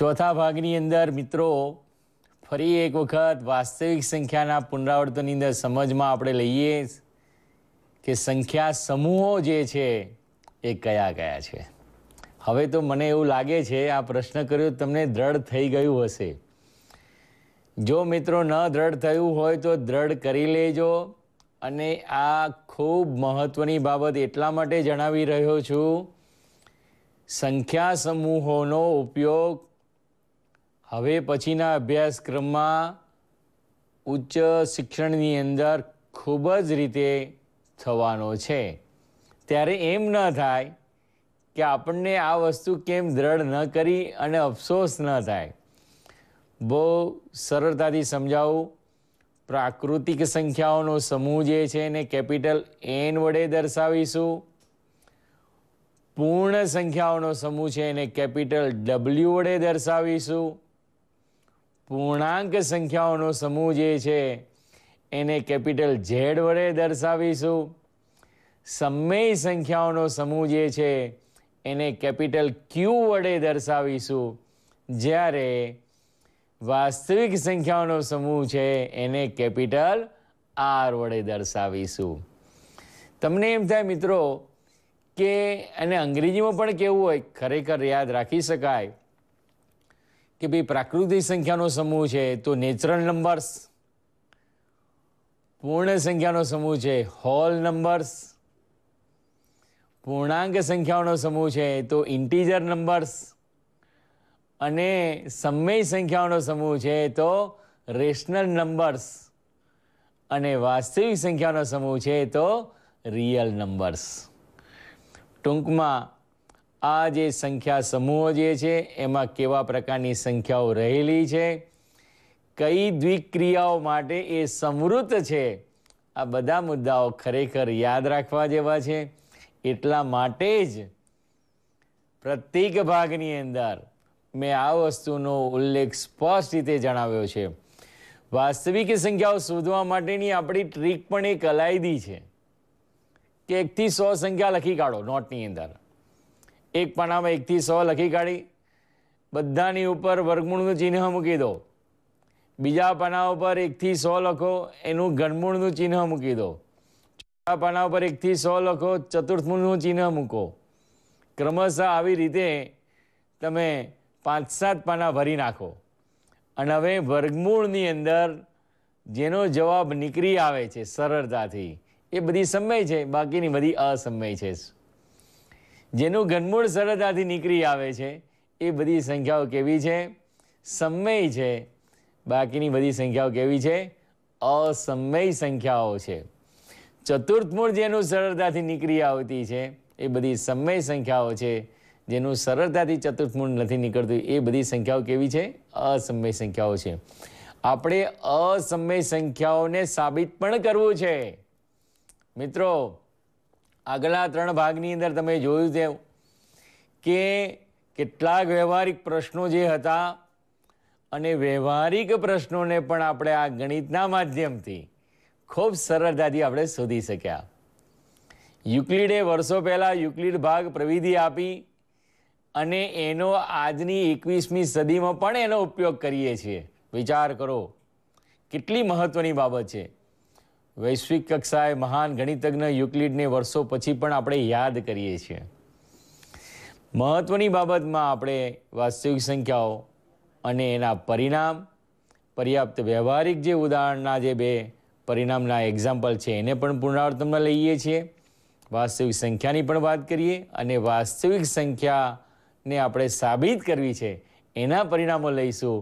ચોથા ભાગની અંદર મિત્રો ફરી એક વખત વાસ્તવિક સંખ્યાના પુનરાવર્તનની અંદર સમજમાં આપણે લઈએ કે સંખ્યા સમૂહો જે છે એ કયા કયા છે હવે તો મને એવું લાગે છે આ પ્રશ્ન કર્યો તમને દ્રઢ થઈ ગયું હશે જો મિત્રો ન દ્રઢ થયું હોય તો દ્રઢ કરી લેજો અને આ ખૂબ મહત્ત્વની બાબત એટલા માટે જણાવી રહ્યો છું સંખ્યા સમૂહોનો ઉપયોગ હવે પછીના અભ્યાસક્રમમાં ઉચ્ચ શિક્ષણની અંદર ખૂબ જ રીતે થવાનો છે ત્યારે એમ ન થાય કે આપણને આ વસ્તુ કેમ દ્રઢ ન કરી અને અફસોસ ન થાય બહુ સરળતાથી સમજાવું પ્રાકૃતિક સંખ્યાઓનો સમૂહ જે છે એને કેપિટલ એન વડે દર્શાવીશું પૂર્ણ સંખ્યાઓનો સમૂહ છે એને કેપિટલ ડબલ્યુ વડે દર્શાવીશું પૂર્ણાંક સંખ્યાઓનો સમૂહ જે છે એને કેપિટલ ઝેડ વડે દર્શાવીશું સમય સંખ્યાઓનો સમૂહ જે છે એને કેપિટલ ક્યુ વડે દર્શાવીશું જ્યારે વાસ્તવિક સંખ્યાઓનો સમૂહ છે એને કેપિટલ આર વડે દર્શાવીશું તમને એમ થાય મિત્રો કે અને અંગ્રેજીમાં પણ કેવું હોય ખરેખર યાદ રાખી શકાય કે ભાઈ પ્રાકૃતિક સંખ્યાનો સમૂહ છે તો નેચરલ નંબર્સ પૂર્ણ સંખ્યાનો સમૂહ છે હોલ નંબર્સ પૂર્ણાંક સંખ્યાઓનો સમૂહ છે તો ઇન્ટીજર નંબર્સ અને સમય સંખ્યાઓનો સમૂહ છે તો રેશનલ નંબર્સ અને વાસ્તવિક સંખ્યાનો સમૂહ છે તો રિયલ નંબર્સ ટૂંકમાં આ જે સંખ્યા સમૂહો જે છે એમાં કેવા પ્રકારની સંખ્યાઓ રહેલી છે કઈ દ્વિક્રિયાઓ માટે એ સમૃદ્ધ છે આ બધા મુદ્દાઓ ખરેખર યાદ રાખવા જેવા છે એટલા માટે જ પ્રત્યેક ભાગની અંદર મેં આ વસ્તુનો ઉલ્લેખ સ્પષ્ટ રીતે જણાવ્યો છે વાસ્તવિક સંખ્યાઓ શોધવા માટેની આપણી ટ્રીક પણ એક અલાયદી છે કે એકથી સો સંખ્યા લખી કાઢો નોટની અંદર એક પાનામાં એકથી સો લખી કાઢી બધાની ઉપર વર્ગમૂળનું ચિહ્ન મૂકી દો બીજા પાના ઉપર એકથી સો લખો એનું ઘનમૂળનું ચિહ્ન મૂકી દો આ પાના ઉપર એકથી સો લખો ચતુર્થમૂળનું ચિહ્ન મૂકો ક્રમશઃ આવી રીતે તમે પાંચ સાત પાના ભરી નાખો અને હવે વર્ગમૂળની અંદર જેનો જવાબ નીકળી આવે છે સરળતાથી એ બધી સમય છે બાકીની બધી અસમય છે જેનું ઘનમૂળ સરળતાથી નીકળી આવે છે એ બધી સંખ્યાઓ કેવી છે સમય છે બાકીની બધી સંખ્યાઓ કેવી છે અસમય સંખ્યાઓ છે ચતુર્થમૂળ જેનું સરળતાથી નીકળી આવતી છે એ બધી સમય સંખ્યાઓ છે જેનું સરળતાથી ચતુર્થમૂળ નથી નીકળતું એ બધી સંખ્યાઓ કેવી છે અસમય સંખ્યાઓ છે આપણે અસમય સંખ્યાઓને સાબિત પણ કરવું છે મિત્રો આગલા ત્રણ ભાગની અંદર તમે જોયું તેમ કે કેટલાક વ્યવહારિક પ્રશ્નો જે હતા અને વ્યવહારિક પ્રશ્નોને પણ આપણે આ ગણિતના માધ્યમથી ખૂબ સરળતાથી આપણે શોધી શક્યા યુક્લિડે વર્ષો પહેલાં યુક્લિડ ભાગ પ્રવિધિ આપી અને એનો આજની એકવીસમી સદીમાં પણ એનો ઉપયોગ કરીએ છીએ વિચાર કરો કેટલી મહત્ત્વની બાબત છે વૈશ્વિક કક્ષાએ મહાન ગણિતજ્ઞ યુક્લિડને વર્ષો પછી પણ આપણે યાદ કરીએ છીએ મહત્ત્વની બાબતમાં આપણે વાસ્તવિક સંખ્યાઓ અને એના પરિણામ પર્યાપ્ત વ્યવહારિક જે ઉદાહરણના જે બે પરિણામના એક્ઝામ્પલ છે એને પણ પુનરાવર્તનમાં લઈએ છીએ વાસ્તવિક સંખ્યાની પણ વાત કરીએ અને વાસ્તવિક સંખ્યાને આપણે સાબિત કરવી છે એના પરિણામો લઈશું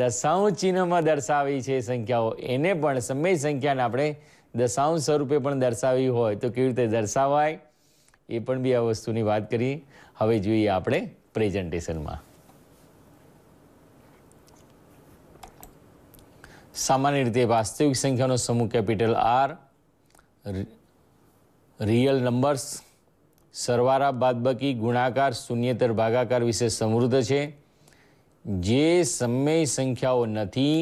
દશાઉં ચિહ્નમાં દર્શાવી છે સંખ્યાઓ એને પણ સમય સંખ્યાને આપણે દશાઉં સ્વરૂપે પણ દર્શાવી હોય તો કેવી રીતે દર્શાવાય એ પણ બી આ વસ્તુની વાત કરી હવે જોઈએ આપણે પ્રેઝન્ટેશનમાં સામાન્ય રીતે વાસ્તવિક સંખ્યાનો સમૂહ કેપિટલ આર રિયલ નંબર્સ સરવારા બાદબાકી ગુણાકાર શૂન્યતર ભાગાકાર વિશે સમૃદ્ધ છે જે સમય સંખ્યાઓ નથી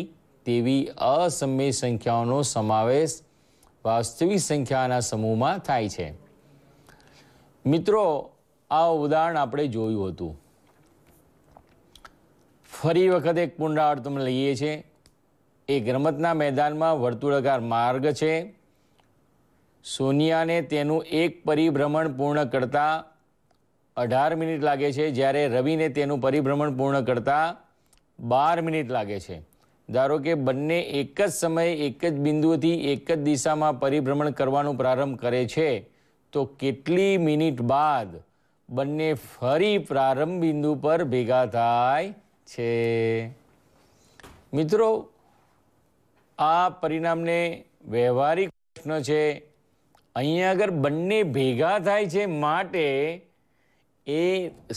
તેવી અસમય સંખ્યાઓનો સમાવેશ વાસ્તવિક સંખ્યાના સમૂહમાં થાય છે મિત્રો આ ઉદાહરણ આપણે જોયું હતું ફરી વખત એક પુનરાવર્તન લઈએ છીએ એક રમતના મેદાનમાં વર્તુળાકાર માર્ગ છે સોનિયાને તેનું એક પરિભ્રમણ પૂર્ણ કરતાં અઢાર મિનિટ લાગે છે જ્યારે રવિને તેનું પરિભ્રમણ પૂર્ણ કરતાં બાર મિનિટ લાગે છે ધારો કે બંને એક જ સમયે એક જ બિંદુથી એક જ દિશામાં પરિભ્રમણ કરવાનો પ્રારંભ કરે છે તો કેટલી મિનિટ બાદ બંને ફરી પ્રારંભ બિંદુ પર ભેગા થાય છે મિત્રો આ પરિણામને વ્યવહારિક પ્રશ્ન છે અહીંયા આગળ બંને ભેગા થાય છે માટે એ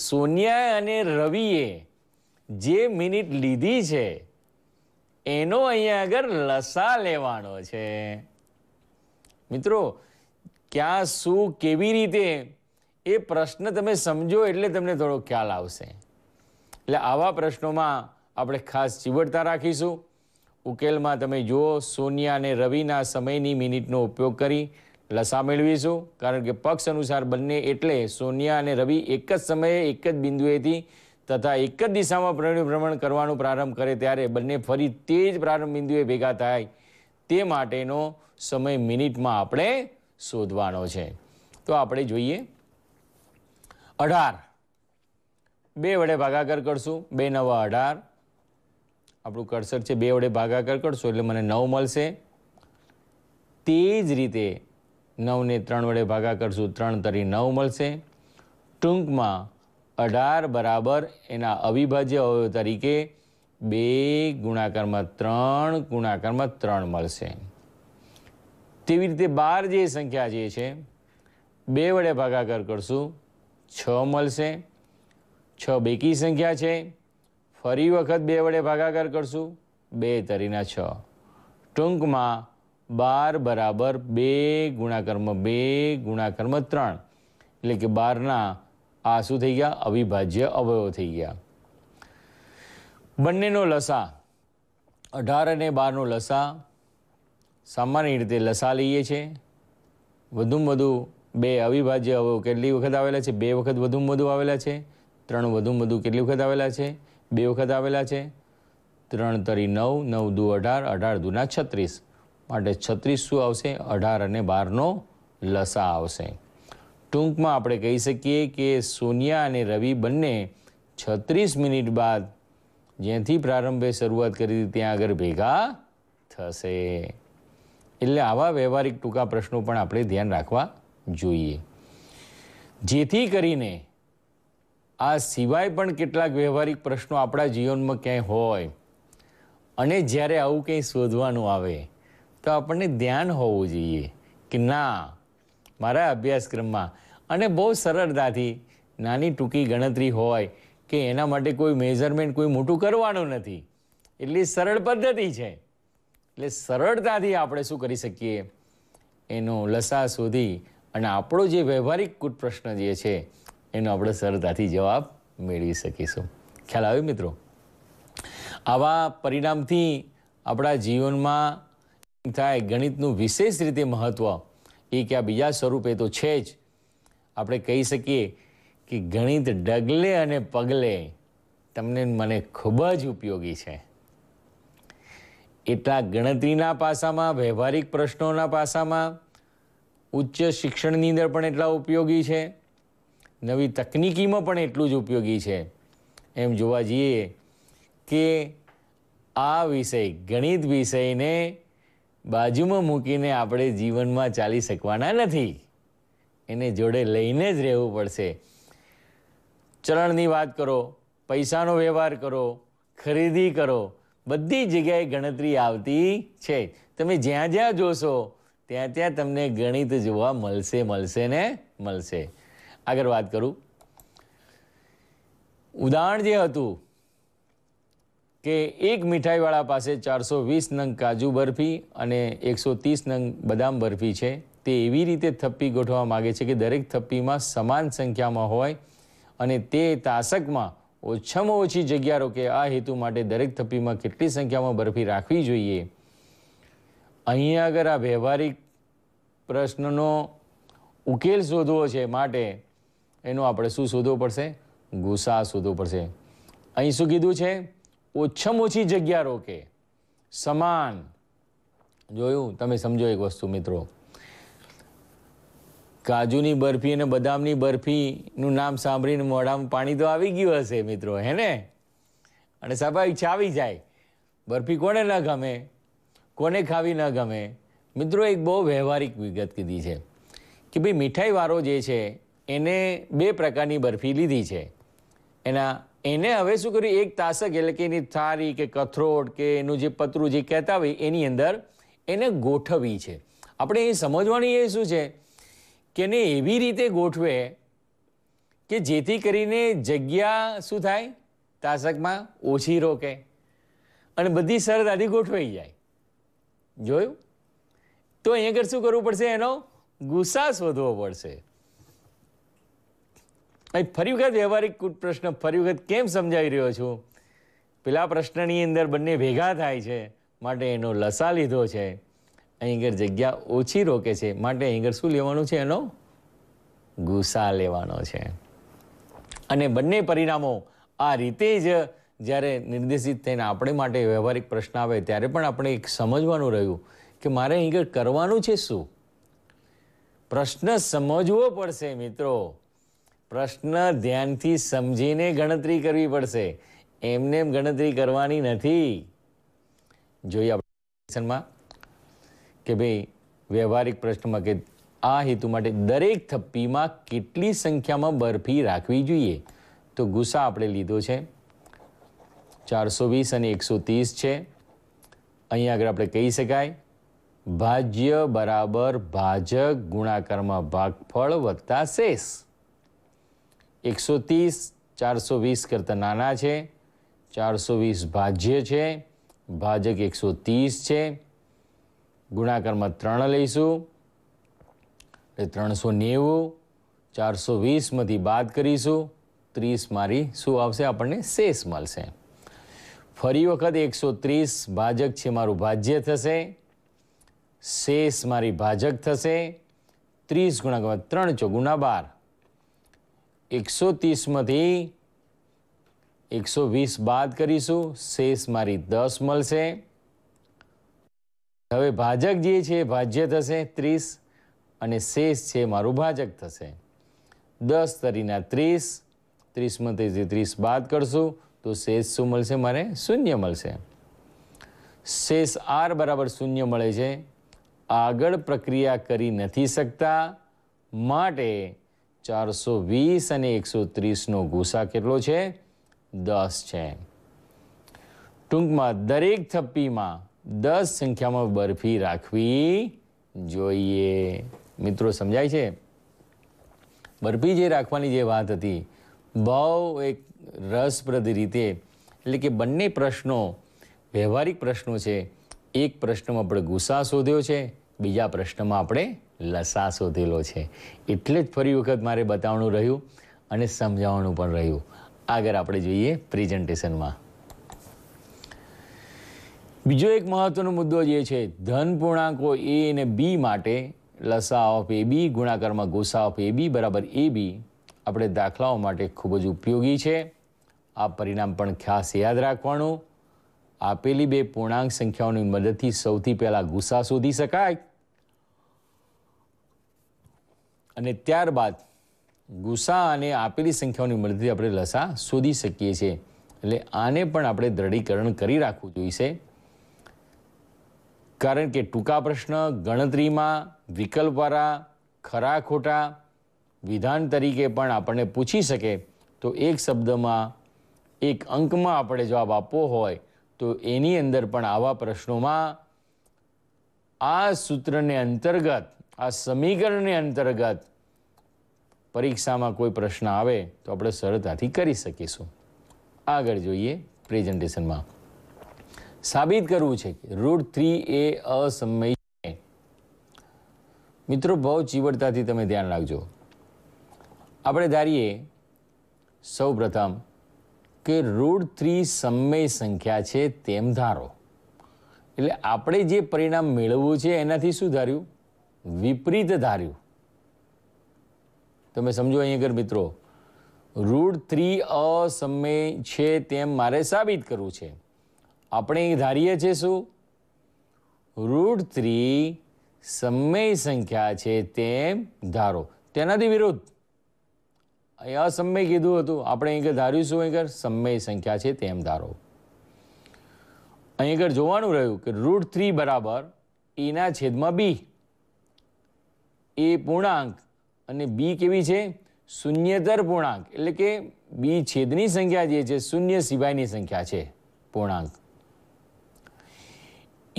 સોનિયા અને રવિએ જે મિનિટ લીધી છે એનો અહીંયા આગળ લસા લેવાનો છે મિત્રો ક્યાં શું કેવી રીતે એ પ્રશ્ન તમે સમજો એટલે તમને થોડો ખ્યાલ આવશે એટલે આવા પ્રશ્નોમાં આપણે ખાસ ચીવડતા રાખીશું ઉકેલમાં તમે જુઓ સોનિયા અને રવિના સમયની મિનિટનો ઉપયોગ કરી લસા મેળવીશું કારણ કે પક્ષ અનુસાર બંને એટલે સોનિયા અને રવિ એક જ સમયે એક જ બિંદુએથી તથા એક જ દિશામાં ભ્રમણ કરવાનો પ્રારંભ કરે ત્યારે બંને ફરી તે જ પ્રારંભ બિંદુએ ભેગા થાય તે માટેનો સમય મિનિટમાં આપણે શોધવાનો છે તો આપણે જોઈએ અઢાર બે વડે ભાગાકાર કરશું બે નવા અઢાર આપણું કડસઠ છે બે વડે ભાગાકાર કરશો એટલે મને નવ મળશે તે જ રીતે નવને ત્રણ વડે ભાગા કરશું ત્રણ તરી નવ મળશે ટૂંકમાં અઢાર બરાબર એના અવિભાજ્ય અવયવ તરીકે બે ગુણાકારમાં ત્રણ ગુણાકારમાં ત્રણ મળશે તેવી રીતે બાર જે સંખ્યા જે છે બે વડે ભાગાકાર કરશું છ મળશે છ બેકી સંખ્યા છે ફરી વખત બે વડે ભાગાકાર કરશું બે તરીના છ ટૂંકમાં બાર બરાબર બે ગુણાકર્મ બે ગુણાકર્મ ત્રણ એટલે કે બારના આ શું થઈ ગયા અવિભાજ્ય અવયવો થઈ ગયા બંનેનો લસા અઢાર અને બારનો લસા સામાન્ય રીતે લસા લઈએ છીએ વધુમાં વધુ બે અવિભાજ્ય અવયવો કેટલી વખત આવેલા છે બે વખત વધુમાં વધુ આવેલા છે ત્રણ વધુમાં વધુ કેટલી વખત આવેલા છે બે વખત આવેલા છે ત્રણ તરી નવ નવ દુ અઢાર અઢાર દુના છત્રીસ માટે છત્રીસ શું આવશે અઢાર અને બારનો લસા આવશે ટૂંકમાં આપણે કહી શકીએ કે સોનિયા અને રવિ બંને છત્રીસ મિનિટ બાદ જ્યાંથી પ્રારંભે શરૂઆત કરી હતી ત્યાં આગળ ભેગા થશે એટલે આવા વ્યવહારિક ટૂંકા પ્રશ્નો પણ આપણે ધ્યાન રાખવા જોઈએ જેથી કરીને આ સિવાય પણ કેટલાક વ્યવહારિક પ્રશ્નો આપણા જીવનમાં ક્યાંય હોય અને જ્યારે આવું કંઈ શોધવાનું આવે તો આપણને ધ્યાન હોવું જોઈએ કે ના મારા અભ્યાસક્રમમાં અને બહુ સરળતાથી નાની ટૂંકી ગણતરી હોય કે એના માટે કોઈ મેઝરમેન્ટ કોઈ મોટું કરવાનું નથી એટલી સરળ પદ્ધતિ છે એટલે સરળતાથી આપણે શું કરી શકીએ એનો લસા શોધી અને આપણો જે વ્યવહારિક કુટ પ્રશ્ન જે છે એનો આપણે સરળતાથી જવાબ મેળવી શકીશું ખ્યાલ આવ્યો મિત્રો આવા પરિણામથી આપણા જીવનમાં થાય ગણિતનું વિશેષ રીતે મહત્ત્વ એ કે બીજા સ્વરૂપે તો છે જ આપણે કહી શકીએ કે ગણિત ડગલે અને પગલે તમને મને ખૂબ જ ઉપયોગી છે એટલા ગણતરીના પાસામાં વ્યવહારિક પ્રશ્નોના પાસામાં ઉચ્ચ શિક્ષણની અંદર પણ એટલા ઉપયોગી છે નવી તકનિકીમાં પણ એટલું જ ઉપયોગી છે એમ જોવા જઈએ કે આ વિષય ગણિત વિષયને બાજુમાં મૂકીને આપણે જીવનમાં ચાલી શકવાના નથી એને જોડે લઈને જ રહેવું પડશે ચરણની વાત કરો પૈસાનો વ્યવહાર કરો ખરીદી કરો બધી જગ્યાએ ગણતરી આવતી છે તમે જ્યાં જ્યાં જોશો ત્યાં ત્યાં તમને ગણિત જોવા મળશે મળશે ને મળશે આગળ વાત કરું ઉદાહરણ જે હતું કે એક મીઠાઈવાળા પાસે ચારસો વીસ નંગ કાજુ બરફી અને એકસો ત્રીસ નંગ બદામ બરફી છે તે એવી રીતે થપ્પી ગોઠવવા માગે છે કે દરેક થપ્પીમાં સમાન સંખ્યામાં હોય અને તે તાસકમાં ઓછામાં ઓછી જગ્યા રોકે આ હેતુ માટે દરેક થપ્પીમાં કેટલી સંખ્યામાં બરફી રાખવી જોઈએ અહીંયા આગળ આ વ્યવહારિક પ્રશ્નનો ઉકેલ શોધવો છે માટે એનું આપણે શું શોધવું પડશે ગુસ્સા શોધવું પડશે અહીં શું કીધું છે ઓછામાં ઓછી જગ્યા રોકે સમાન જોયું તમે સમજો એક વસ્તુ મિત્રો કાજુની બરફી અને બદામની બરફીનું નામ સાંભળીને મોઢામાં પાણી તો આવી ગયું હશે મિત્રો હે ને અને સ્વાભાવિક છે આવી જાય બરફી કોને ન ગમે કોને ખાવી ન ગમે મિત્રો એક બહુ વ્યવહારિક વિગત કીધી છે કે ભાઈ મીઠાઈવાળો જે છે એને બે પ્રકારની બરફી લીધી છે એના એને હવે શું કર્યું એક તાસક એટલે કે એની થારી કે કથરોટ કે એનું જે પતરું જે કહેતા હોય એની અંદર એને ગોઠવી છે આપણે એ સમજવાની એ શું છે કે એને એવી રીતે ગોઠવે કે જેથી કરીને જગ્યા શું થાય તાસકમાં ઓછી રોકે અને બધી સરળતાથી ગોઠવાઈ જાય જોયું તો અહીંયા આગળ શું કરવું પડશે એનો ગુસા શોધવો પડશે અહીં ફરી વખત વ્યવહારિક કૂટ પ્રશ્ન ફરી વખત કેમ સમજાવી રહ્યો છું પેલા પ્રશ્નની અંદર બંને ભેગા થાય છે માટે એનો લસા લીધો છે અહીં આગળ જગ્યા ઓછી રોકે છે માટે અહીં આગળ શું લેવાનું છે એનો ગુસા લેવાનો છે અને બંને પરિણામો આ રીતે જ જ્યારે નિર્દેશિત થઈને આપણે માટે વ્યવહારિક પ્રશ્ન આવે ત્યારે પણ આપણે એક સમજવાનું રહ્યું કે મારે અહીં કરવાનું છે શું પ્રશ્ન સમજવો પડશે મિત્રો પ્રશ્ન ધ્યાનથી સમજીને ગણતરી કરવી પડશે એમને એમ ગણતરી કરવાની નથી જોઈએ આપણે કે ભાઈ વ્યવહારિક પ્રશ્નમાં કે આ હેતુ માટે દરેક થપ્પીમાં કેટલી સંખ્યામાં બરફી રાખવી જોઈએ તો ગુસ્સા આપણે લીધો છે ચારસો વીસ અને એકસો ત્રીસ છે અહીંયા આગળ આપણે કહી શકાય ભાજ્ય બરાબર ભાજક ગુણાકારમાં ભાગફળ વત્તા શેષ એકસો ત્રીસ ચારસો વીસ કરતાં નાના છે ચારસો વીસ ભાજ્ય છે ભાજક એકસો ત્રીસ છે ગુણાકારમાં ત્રણ લઈશું એટલે ત્રણસો નેવું ચારસો વીસમાંથી બાદ કરીશું ત્રીસ મારી શું આવશે આપણને શેષ મળશે ફરી વખત એકસો ત્રીસ ભાજક છે મારું ભાજ્ય થશે શેષ મારી ભાજક થશે ત્રીસ ગુણાકારમાં ત્રણ ચોગુણા બાર એકસો ત્રીસમાંથી એકસો વીસ બાદ કરીશું શેષ મારી દસ મળશે હવે ભાજક જે છે ભાજ્ય થશે ત્રીસ અને શેષ છે મારું ભાજક થશે દસ તરીના ત્રીસ ત્રીસમાંથી ત્રીસ બાદ કરશું તો શેષ શું મળશે મારે શૂન્ય મળશે શેષ આર બરાબર શૂન્ય મળે છે આગળ પ્રક્રિયા કરી નથી શકતા માટે ચારસો વીસ અને એકસો ત્રીસનો ગુસા કેટલો છે દસ છે ટૂંકમાં દરેક થપ્પીમાં દસ સંખ્યામાં બરફી રાખવી જોઈએ મિત્રો સમજાય છે બરફી જે રાખવાની જે વાત હતી બહુ એક રસપ્રદ રીતે એટલે કે બંને પ્રશ્નો વ્યવહારિક પ્રશ્નો છે એક પ્રશ્નમાં આપણે ગુસ્સા શોધ્યો છે બીજા પ્રશ્નમાં આપણે લસા શોધેલો છે એટલે જ ફરી વખત મારે બતાવણું રહ્યું અને સમજાવવાનું પણ રહ્યું આગળ આપણે જોઈએ પ્રેઝન્ટેશનમાં બીજો એક મહત્વનો મુદ્દો જે છે ધન પૂર્ણાંકો એ અને બી માટે લસા ઓફ એ બી ગુણાકારમાં ગોસા ઓફ એ બી બરાબર એ બી આપણે દાખલાઓ માટે ખૂબ જ ઉપયોગી છે આ પરિણામ પણ ખાસ યાદ રાખવાનું આપેલી બે પૂર્ણાંક સંખ્યાઓની મદદથી સૌથી પહેલાં ગુસ્સા શોધી શકાય અને ત્યારબાદ ગુસા અને આપેલી સંખ્યાઓની મદદથી આપણે લસા શોધી શકીએ છીએ એટલે આને પણ આપણે દ્રઢીકરણ કરી રાખવું જોઈશે કારણ કે ટૂંકા પ્રશ્ન ગણતરીમાં વિકલ્પવાળા ખરા ખોટા વિધાન તરીકે પણ આપણને પૂછી શકે તો એક શબ્દમાં એક અંકમાં આપણે જવાબ આપવો હોય તો એની અંદર પણ આવા પ્રશ્નોમાં આ સૂત્રને અંતર્ગત આ સમીકરણને અંતર્ગત પરીક્ષામાં કોઈ પ્રશ્ન આવે તો આપણે સરળતાથી કરી શકીશું આગળ જોઈએ પ્રેઝન્ટેશનમાં સાબિત કરવું છે કે રૂટ થ્રી એ અસમય મિત્રો બહુ ચીવડતાથી તમે ધ્યાન રાખજો આપણે ધારીએ સૌ પ્રથમ કે રૂટ થ્રી સમય સંખ્યા છે તેમ ધારો એટલે આપણે જે પરિણામ મેળવવું છે એનાથી શું ધાર્યું વિપરીત ધાર્યું તમે સમજો અહીં આગળ મિત્રો રૂટ થ્રી અસમય છે તેમ મારે સાબિત કરવું છે આપણે ધારીએ છીએ શું રૂટ થ્રી સમય સંખ્યા છે તેમ ધારો તેનાથી વિરુદ્ધ અસમય કીધું હતું આપણે અહીં ધાર્યું શું અહીં સમય સંખ્યા છે તેમ ધારો અહીં આગળ જોવાનું રહ્યું કે રૂટ થ્રી બરાબર એના છેદમાં બી એ પૂર્ણાંક અને બી કેવી છે શૂન્યતર પૂર્ણાંક એટલે કે બી છેદની સંખ્યા જે છે શૂન્ય સિવાયની સંખ્યા છે પૂર્ણાંક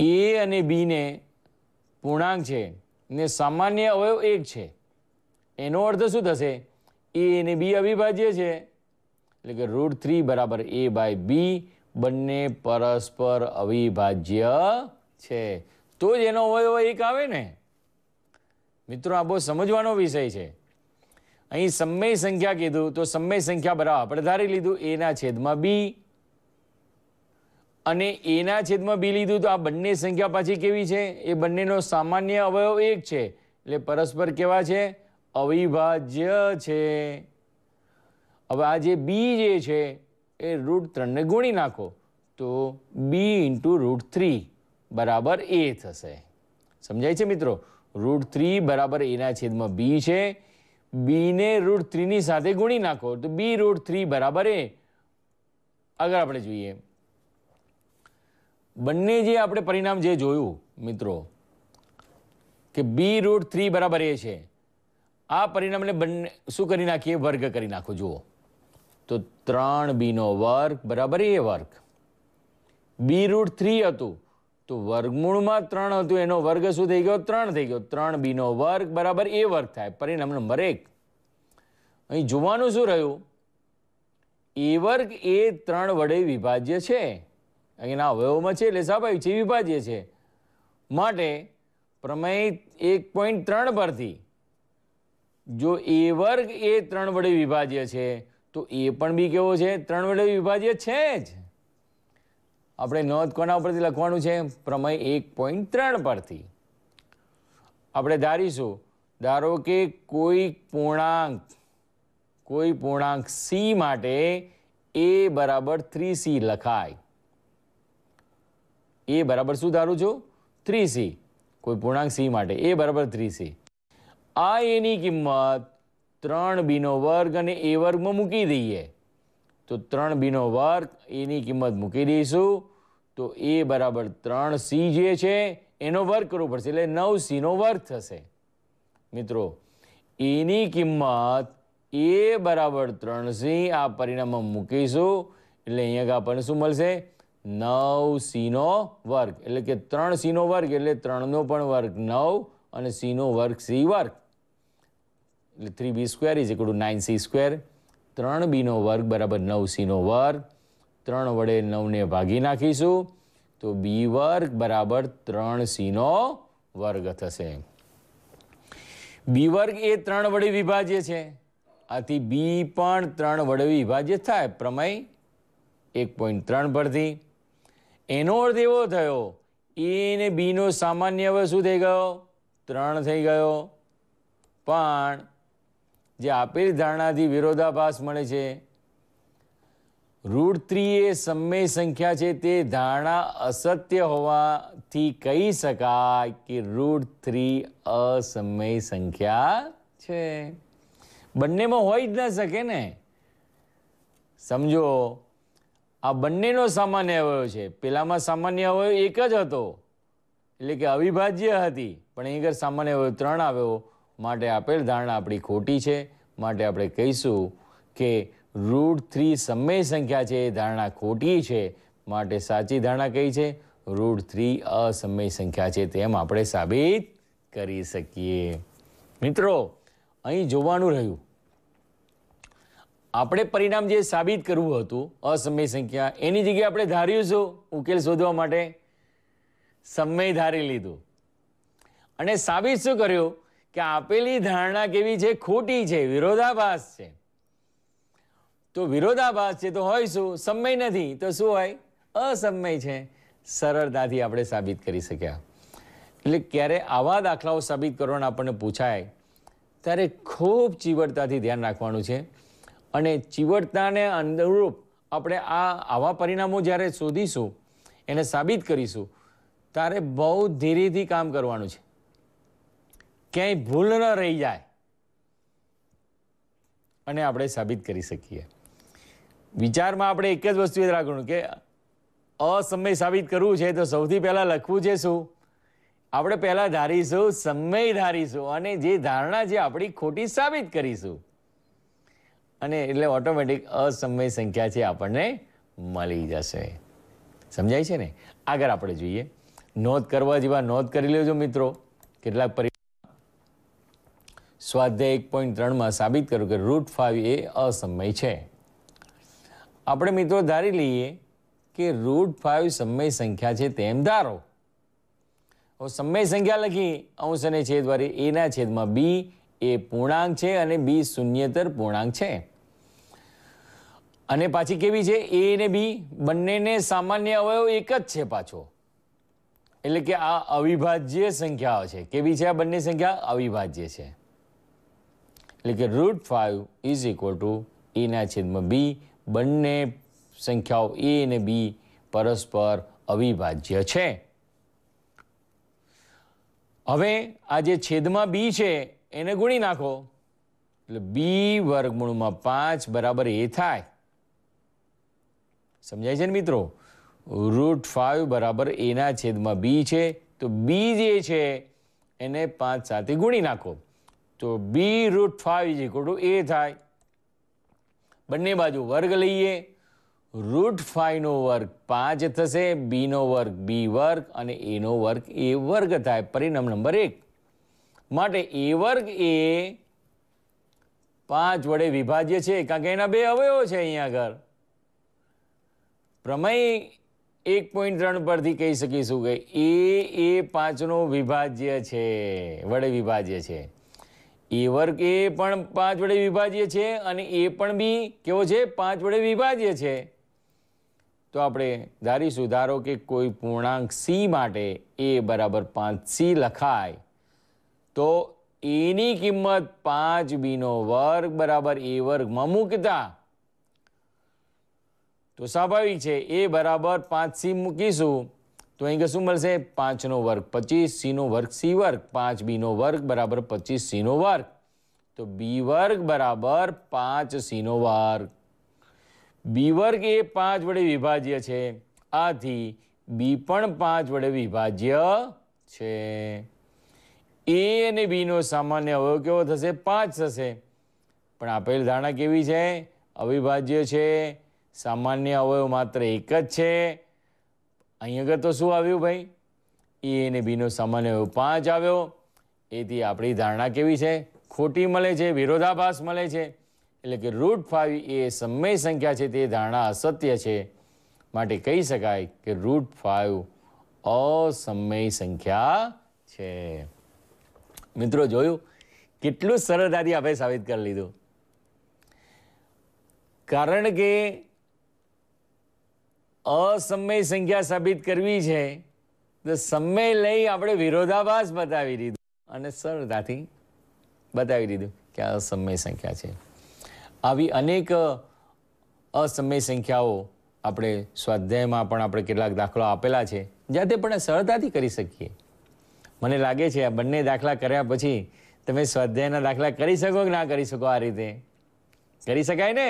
એ અને બીને પૂર્ણાંક છે ને સામાન્ય અવયવ એક છે એનો અર્થ શું થશે એ અને બી અવિભાજ્ય છે એટલે કે રૂટ થ્રી બરાબર એ બાય બી બંને પરસ્પર અવિભાજ્ય છે તો જ એનો અવયવ એક આવે ને મિત્રો આ બહુ સમજવાનો વિષય છે અહીં સમય સંખ્યા કીધું તો સમય સંખ્યા બરાબર આપણે ધારી લીધું એના છેદમાં બી અને એના છેદમાં બી લીધું તો આ બંને સંખ્યા પાછી કેવી છે એ બંનેનો સામાન્ય અવયવ એક છે એટલે પરસ્પર કેવા છે અવિભાજ્ય છે હવે આ જે બી જે છે એ રૂટ ત્રણને ગુણી નાખો તો બી ઇન્ટુ રૂટ થ્રી બરાબર એ થશે સમજાય છે મિત્રો રૂટ થ્રી બરાબર એના છેદમાં બી છે બીને રૂટ થ્રીની સાથે ગુણી નાખો તો બી રૂટ થ્રી બરાબર એ આગળ આપણે જોઈએ બંને જે આપણે પરિણામ જે જોયું મિત્રો કે બી રૂટ થ્રી બરાબર એ છે આ પરિણામને બંને શું કરી નાખીએ વર્ગ કરી નાખો જુઓ તો ત્રણ બીનો વર્ગ બરાબર એ વર્ગ બી રૂટ થ્રી હતું તો વર્ગમૂળમાં ત્રણ હતું એનો વર્ગ શું થઈ ગયો ત્રણ થઈ ગયો ત્રણ બીનો વર્ગ બરાબર એ વર્ગ થાય પરિણામ નંબર એક અહીં જોવાનું શું રહ્યું એ વર્ગ એ ત્રણ વડે વિભાજ્ય છે અહીંના અવયવમાં છે એટલે સ્વાભાવિક છે વિભાજ્ય છે માટે પ્રમેય એક પોઈન્ટ ત્રણ પરથી જો એ વર્ગ એ ત્રણ વડે વિભાજ્ય છે તો એ પણ બી કેવો છે ત્રણ વડે વિભાજ્ય છે જ આપણે નોંધ કોના ઉપરથી લખવાનું છે પ્રમેય એક પોઈન્ટ ત્રણ પરથી આપણે ધારીશું ધારો કે કોઈ પૂર્ણાંક કોઈ પૂર્ણાંક સી માટે એ બરાબર થ્રી સી લખાય એ બરાબર શું ધારું છું થ્રી સી કોઈ પૂર્ણાંક સી માટે એ બરાબર થ્રી સી આ એની કિંમત ત્રણ બીનો વર્ગ અને એ વર્ગમાં મૂકી દઈએ તો ત્રણ બીનો વર્ગ એની કિંમત મૂકી દઈશું તો એ બરાબર ત્રણ સી જે છે એનો વર્ગ કરવો પડશે એટલે નવ સીનો વર્ગ થશે મિત્રો એની કિંમત એ બરાબર ત્રણ સી આ પરિણામમાં મૂકીશું એટલે અહીંયા આપણને શું મળશે નવ સીનો વર્ગ એટલે કે ત્રણ સીનો વર્ગ એટલે ત્રણનો પણ વર્ગ નવ અને સીનો વર્ગ સી વર્ગ એટલે થ્રી બી સ્ક્વેર ઇઝ એકડું નાઇન સી સ્ક્વેર ત્રણ બીનો વર્ગ બરાબર નવ સીનો વર્ગ ત્રણ વડે નવને ભાગી નાખીશું તો બી વર્ગ બરાબર ત્રણ સીનો વર્ગ થશે બી વર્ગ એ ત્રણ વડે વિભાજ્ય છે આથી બી પણ ત્રણ વડે વિભાજ્ય થાય પ્રમેય એક પોઈન્ટ ત્રણ પરથી એનો અર્થ એવો થયો એ ને બીનો સામાન્ય હવે શું થઈ ગયો ત્રણ થઈ ગયો પણ જે આપેલી ધારણાથી વિરોધાભાસ મળે છે રૂઢ એ સમય સંખ્યા છે તે ધારણા અસત્ય હોવાથી કહી શકાય કે રૂઢ થ્રી અસમય સંખ્યા છે બંનેમાં હોય જ ન શકે ને સમજો આ બંનેનો સામાન્ય અવયવ છે પેલામાં સામાન્ય અવયવ એક જ હતો એટલે કે અવિભાજ્ય હતી પણ એ અહીં સામાન્ય અવયવ ત્રણ આવ્યો માટે આપેલ ધારણા આપણી ખોટી છે માટે આપણે કહીશું કે રૂટ થ્રી સમય સંખ્યા છે ધારણા ખોટી છે માટે સાચી ધારણા કઈ છે રૂટ થ્રી અસમય સંખ્યા છે તેમ આપણે સાબિત કરી શકીએ મિત્રો અહીં જોવાનું રહ્યું આપણે પરિણામ જે સાબિત કરવું હતું અસમય સંખ્યા એની જગ્યાએ આપણે ધાર્યું છું ઉકેલ શોધવા માટે સમય ધારી લીધું અને સાબિત શું કર્યું કે આપેલી ધારણા કેવી છે ખોટી છે વિરોધાભાસ છે તો વિરોધાભાસ છે તો હોય શું સમય નથી તો શું હોય અસમય છે સરળતાથી આપણે સાબિત કરી શક્યા એટલે ક્યારે આવા દાખલાઓ સાબિત કરવાના આપણને પૂછાય ત્યારે ખૂબ ચીવડતાથી ધ્યાન રાખવાનું છે અને ચીવડતાને અનુરૂપ આપણે આ આવા પરિણામો જ્યારે શોધીશું એને સાબિત કરીશું ત્યારે બહુ ધીરેથી કામ કરવાનું છે ક્યાંય ભૂલ ન રહી જાય અને આપણે સાબિત કરી શકીએ વિચારમાં આપણે એક જ વસ્તુ યાદ રાખવાનું કે અસમય સાબિત કરવું છે તો સૌથી પહેલાં લખવું છે શું આપણે પહેલાં ધારીશું સમય ધારીશું અને જે ધારણા છે આપણી ખોટી સાબિત કરીશું અને એટલે ઓટોમેટિક અસમય સંખ્યા છે આપણને મળી જશે સમજાય છે ને આગળ આપણે જોઈએ નોંધ કરવા જેવા નોંધ કરી લેજો મિત્રો કેટલાક પરિ સ્વાધ્યાય એક પોઈન્ટ ત્રણમાં સાબિત કર્યું કે રૂટ ફાઈવ એ અસમય છે આપણે મિત્રો ધારી લઈએ કે રૂટ ફાઈવ સમય સંખ્યા છે તેમ ધારો હવે સમય સંખ્યા લખી અંશ અને છેદવાળી એના છેદમાં બી એ પૂર્ણાંક છે અને બી શૂન્યતર પૂર્ણાંક છે અને પાછી કેવી છે એ અને બી બંનેને સામાન્ય અવયવ એક જ છે પાછો એટલે કે આ અવિભાજ્ય સંખ્યાઓ છે કેવી છે આ બંને સંખ્યા અવિભાજ્ય છે એટલે કે root five is equal to એના છેદમાં બી બંને સંખ્યાઓ એ અને બી પરસ્પર અવિભાજ્ય છે હવે આ જે છેદમાં બી છે એને ગુણી નાખો એટલે બી વર્ગમૂળમાં પાંચ બરાબર એ થાય સમજાય છે ને મિત્રો રૂટ ફાઈવ બરાબર એના છેદમાં બી છે તો બી જે છે એને પાંચ સાથે ગુણી નાખો તો B root five is equal to A થાય બંને બાજુ વર્ગ લઈએ રૂટ ફાઈવનો વર્ગ પાંચ થશે બીનો વર્ગ બી વર્ગ અને એનો વર્ગ એ વર્ગ થાય પરિણામ નંબર એક માટે એ વર્ગ એ પાંચ વડે વિભાજ્ય છે કારણ કે એના બે અવયવો છે અહીંયા આગળ પ્રમેય એક પોઈન્ટ ત્રણ પરથી કહી શકીશું કે એ એ પાંચનો વિભાજ્ય છે વડે વિભાજ્ય છે એ વર્ગ એ પણ પાંચ વડે વિભાજ્ય છે અને એ પણ બી કેવો છે પાંચ વડે વિભાજ્ય છે તો આપણે ધારીશું ધારો કે કોઈ પૂર્ણાંક સી માટે એ બરાબર પાંચ સી લખાય તો એની કિંમત પાંચ બીનો વર્ગ બરાબર એ વર્ગમાં મૂકતા તો સ્વાભાવિક છે એ બરાબર પાંચ સી મૂકીશું તો અહીં શું મળશે પાંચનો વર્ગ પચીસ સીનો વર્ગ સી વર્ગ પાંચ બીનો વર્ગ બરાબર પચીસ સીનો વર્ગ તો બી વર્ગ બરાબર પાંચ સીનો વર્ગ બી વર્ગ એ પાંચ વડે વિભાજ્ય છે આથી બી પણ પાંચ વડે વિભાજ્ય છે એ અને બીનો સામાન્ય અવયવ કેવો થશે પાંચ થશે પણ આપેલ ધારણા કેવી છે અવિભાજ્ય છે સામાન્ય અવયવ માત્ર એક જ છે અહીં આગળ તો શું આવ્યું ભાઈ એ અને બીનો સામાન્ય એવો પાંચ આવ્યો એથી આપણી ધારણા કેવી છે ખોટી મળે છે વિરોધાભાસ મળે છે એટલે કે રૂટ ફાઇવ એ સમય સંખ્યા છે તે ધારણા અસત્ય છે માટે કહી શકાય કે રૂટ ફાઇવ અસમય સંખ્યા છે મિત્રો જોયું કેટલું સરળતાથી આપણે સાબિત કરી લીધું કારણ કે અસમય સંખ્યા સાબિત કરવી છે તો સમય લઈ આપણે વિરોધાભાસ બતાવી દીધું અને સરળતાથી બતાવી દીધું કે આ અસમય સંખ્યા છે આવી અનેક અસમય સંખ્યાઓ આપણે સ્વાધ્યાયમાં પણ આપણે કેટલાક દાખલા આપેલા છે જાતે પણ સરળતાથી કરી શકીએ મને લાગે છે આ બંને દાખલા કર્યા પછી તમે સ્વાધ્યાયના દાખલા કરી શકો કે ના કરી શકો આ રીતે કરી શકાય ને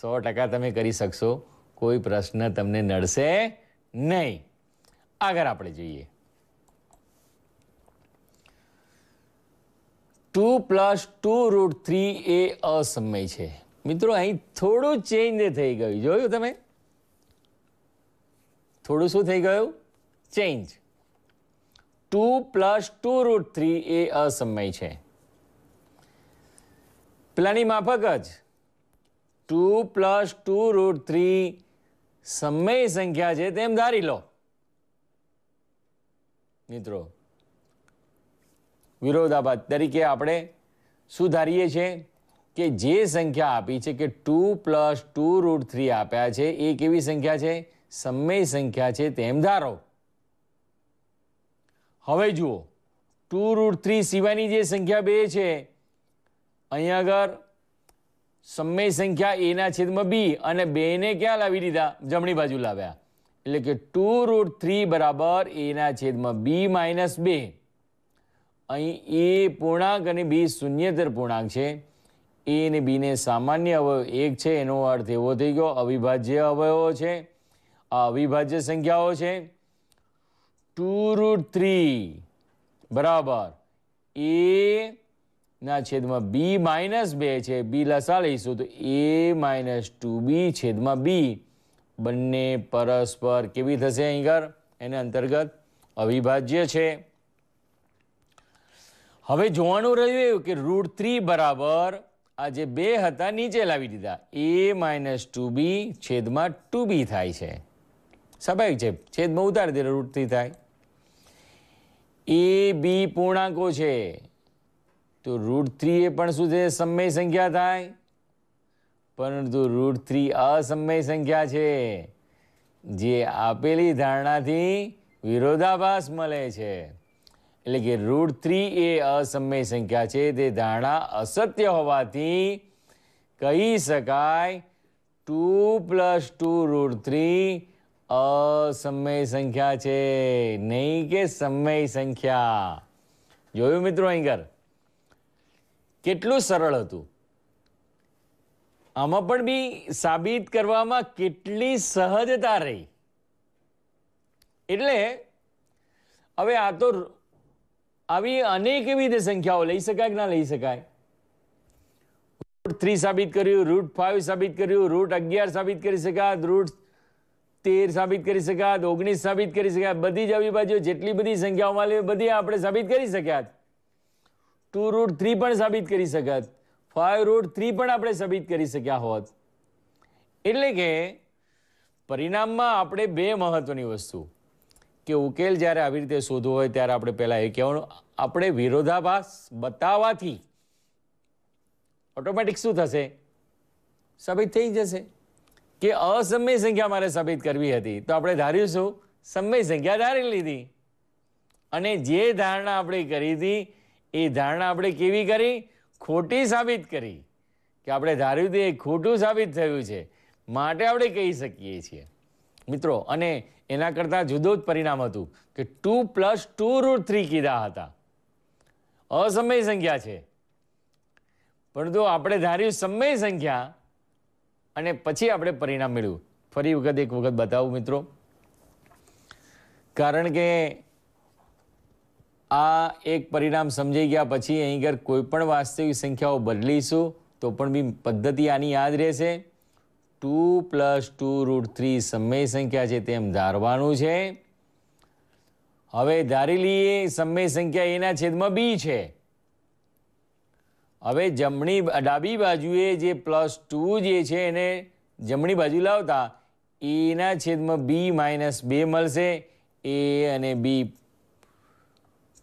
સો ટકા તમે કરી શકશો કોઈ પ્રશ્ન તમને નડશે નહીં આગળ આપણે જોઈએ two plus two root three એ અસમય છે મિત્રો અહીં થોડું ચેન્જ થઈ ગયું જોયું તમે થોડું શું થઈ ગયું change two plus two root three એ અસમય છે પેલાની માફક જ two plus two root three સમય સંખ્યા છે તેમ ધારી લો મિત્રો વિરોધાભાસ તરીકે આપણે શું ધારીએ છીએ કે જે સંખ્યા આપી છે કે two plus two root three આપ્યા છે એ કેવી સંખ્યા છે સમય સંખ્યા છે તેમ ધારો હવે જુઓ ટુ રૂટ થ્રી સિવાયની જે સંખ્યા બે છે અહીંયા આગળ સમય સંખ્યા એના છેદમાં બી અને બેને ક્યાં લાવી દીધા જમણી બાજુ લાવ્યા એટલે કે ટુ રૂટ થ્રી બરાબર એના છેદમાં બી માઇનસ બે અહીં એ પૂર્ણાંક અને બી શૂન્યતર પૂર્ણાંક છે એ ને બીને સામાન્ય અવયવ એક છે એનો અર્થ એવો થઈ ગયો અવિભાજ્ય અવયવો છે આ અવિભાજ્ય સંખ્યાઓ છે ટુ રૂટ થ્રી બરાબર એ ના છેદમાં બી માઇનસ બે છે બી લસા લઈશું તો એ માઇનસ ટુ બી છેદમાં બી બંને પરસ્પર કેવી થશે અહીં આગળ એને અંતર્ગત અવિભાજ્ય છે હવે જોવાનું રહ્યું એવું કે રૂટ થ્રી બરાબર આ જે બે હતા નીચે લાવી દીધા એ માઇનસ ટુ બી છેદમાં ટુ બી થાય છે સ્વાભાવિક છે છેદમાં ઉતારી દે રૂટ થ્રી થાય એ બી પૂર્ણાંકો છે તો રૂટ થ્રી એ પણ શું છે સમય સંખ્યા થાય પરંતુ રૂટ થ્રી અસમય સંખ્યા છે જે આપેલી ધારણાથી વિરોધાભાસ મળે છે એટલે કે રૂટ થ્રી એ અસમય સંખ્યા છે તે ધારણા અસત્ય હોવાથી કહી શકાય two plus two root three અસમય સંખ્યા છે નહીં કે સમય સંખ્યા જોયું મિત્રો અહીં કેટલું સરળ હતું આમાં પણ બી સાબિત કરવામાં કેટલી સહજતા રહી એટલે હવે આ તો આવી અનેક એવી રીતે સંખ્યાઓ લઈ શકાય કે ના લઈ શકાય રૂટ થ્રી સાબિત કર્યું રૂટ ફાઈવ સાબિત કર્યું રૂટ અગિયાર સાબિત કરી શકાત રૂટ તેર સાબિત કરી શકાત ઓગણીસ સાબિત કરી શકાય બધી જ આવી બાજુ જેટલી બધી સંખ્યાઓમાં લે બધી આપણે સાબિત કરી શક્યા ટુ રૂટ થ્રી પણ સાબિત કરી શકત ફાઈવ રૂટ થ્રી પણ આપણે સાબિત કરી શક્યા હોત એટલે કે પરિણામમાં આપણે બે મહત્વની વસ્તુ કે ઉકેલ જ્યારે આવી રીતે શોધવો હોય ત્યારે આપણે પહેલાં એ કહેવાનું આપણે વિરોધાભાસ બતાવવાથી ઓટોમેટિક શું થશે સાબિત થઈ જશે કે અસમય સંખ્યા મારે સાબિત કરવી હતી તો આપણે ધાર્યું શું સમય સંખ્યા ધારી લીધી અને જે ધારણા આપણે કરી હતી એ ધારણા આપણે કેવી કરી ખોટી સાબિત કરી કે આપણે ધાર્યું તે ખોટું સાબિત થયું છે માટે આપણે કહી શકીએ છીએ મિત્રો અને એના કરતાં જુદું જ પરિણામ હતું કે two plus two root three કીધા હતા અસમય સંખ્યા છે પરંતુ આપણે ધાર્યું સમય સંખ્યા અને પછી આપણે પરિણામ મેળવ્યું ફરી વખત એક વખત બતાવું મિત્રો કારણ કે આ એક પરિણામ સમજાઈ ગયા પછી અહીં આગળ કોઈ પણ વાસ્તવિક સંખ્યાઓ બદલીશું તો પણ બી પદ્ધતિ આની યાદ રહેશે two plus two root three સમય સંખ્યા છે તેમ ધારવાનું છે હવે ધારી લઈએ સમય સંખ્યા એના છેદમાં બી છે હવે જમણી ડાબી બાજુએ જે પ્લસ ટુ જે છે એને જમણી બાજુ લાવતા એના છેદમાં બી માઇનસ બે મળશે એ અને બી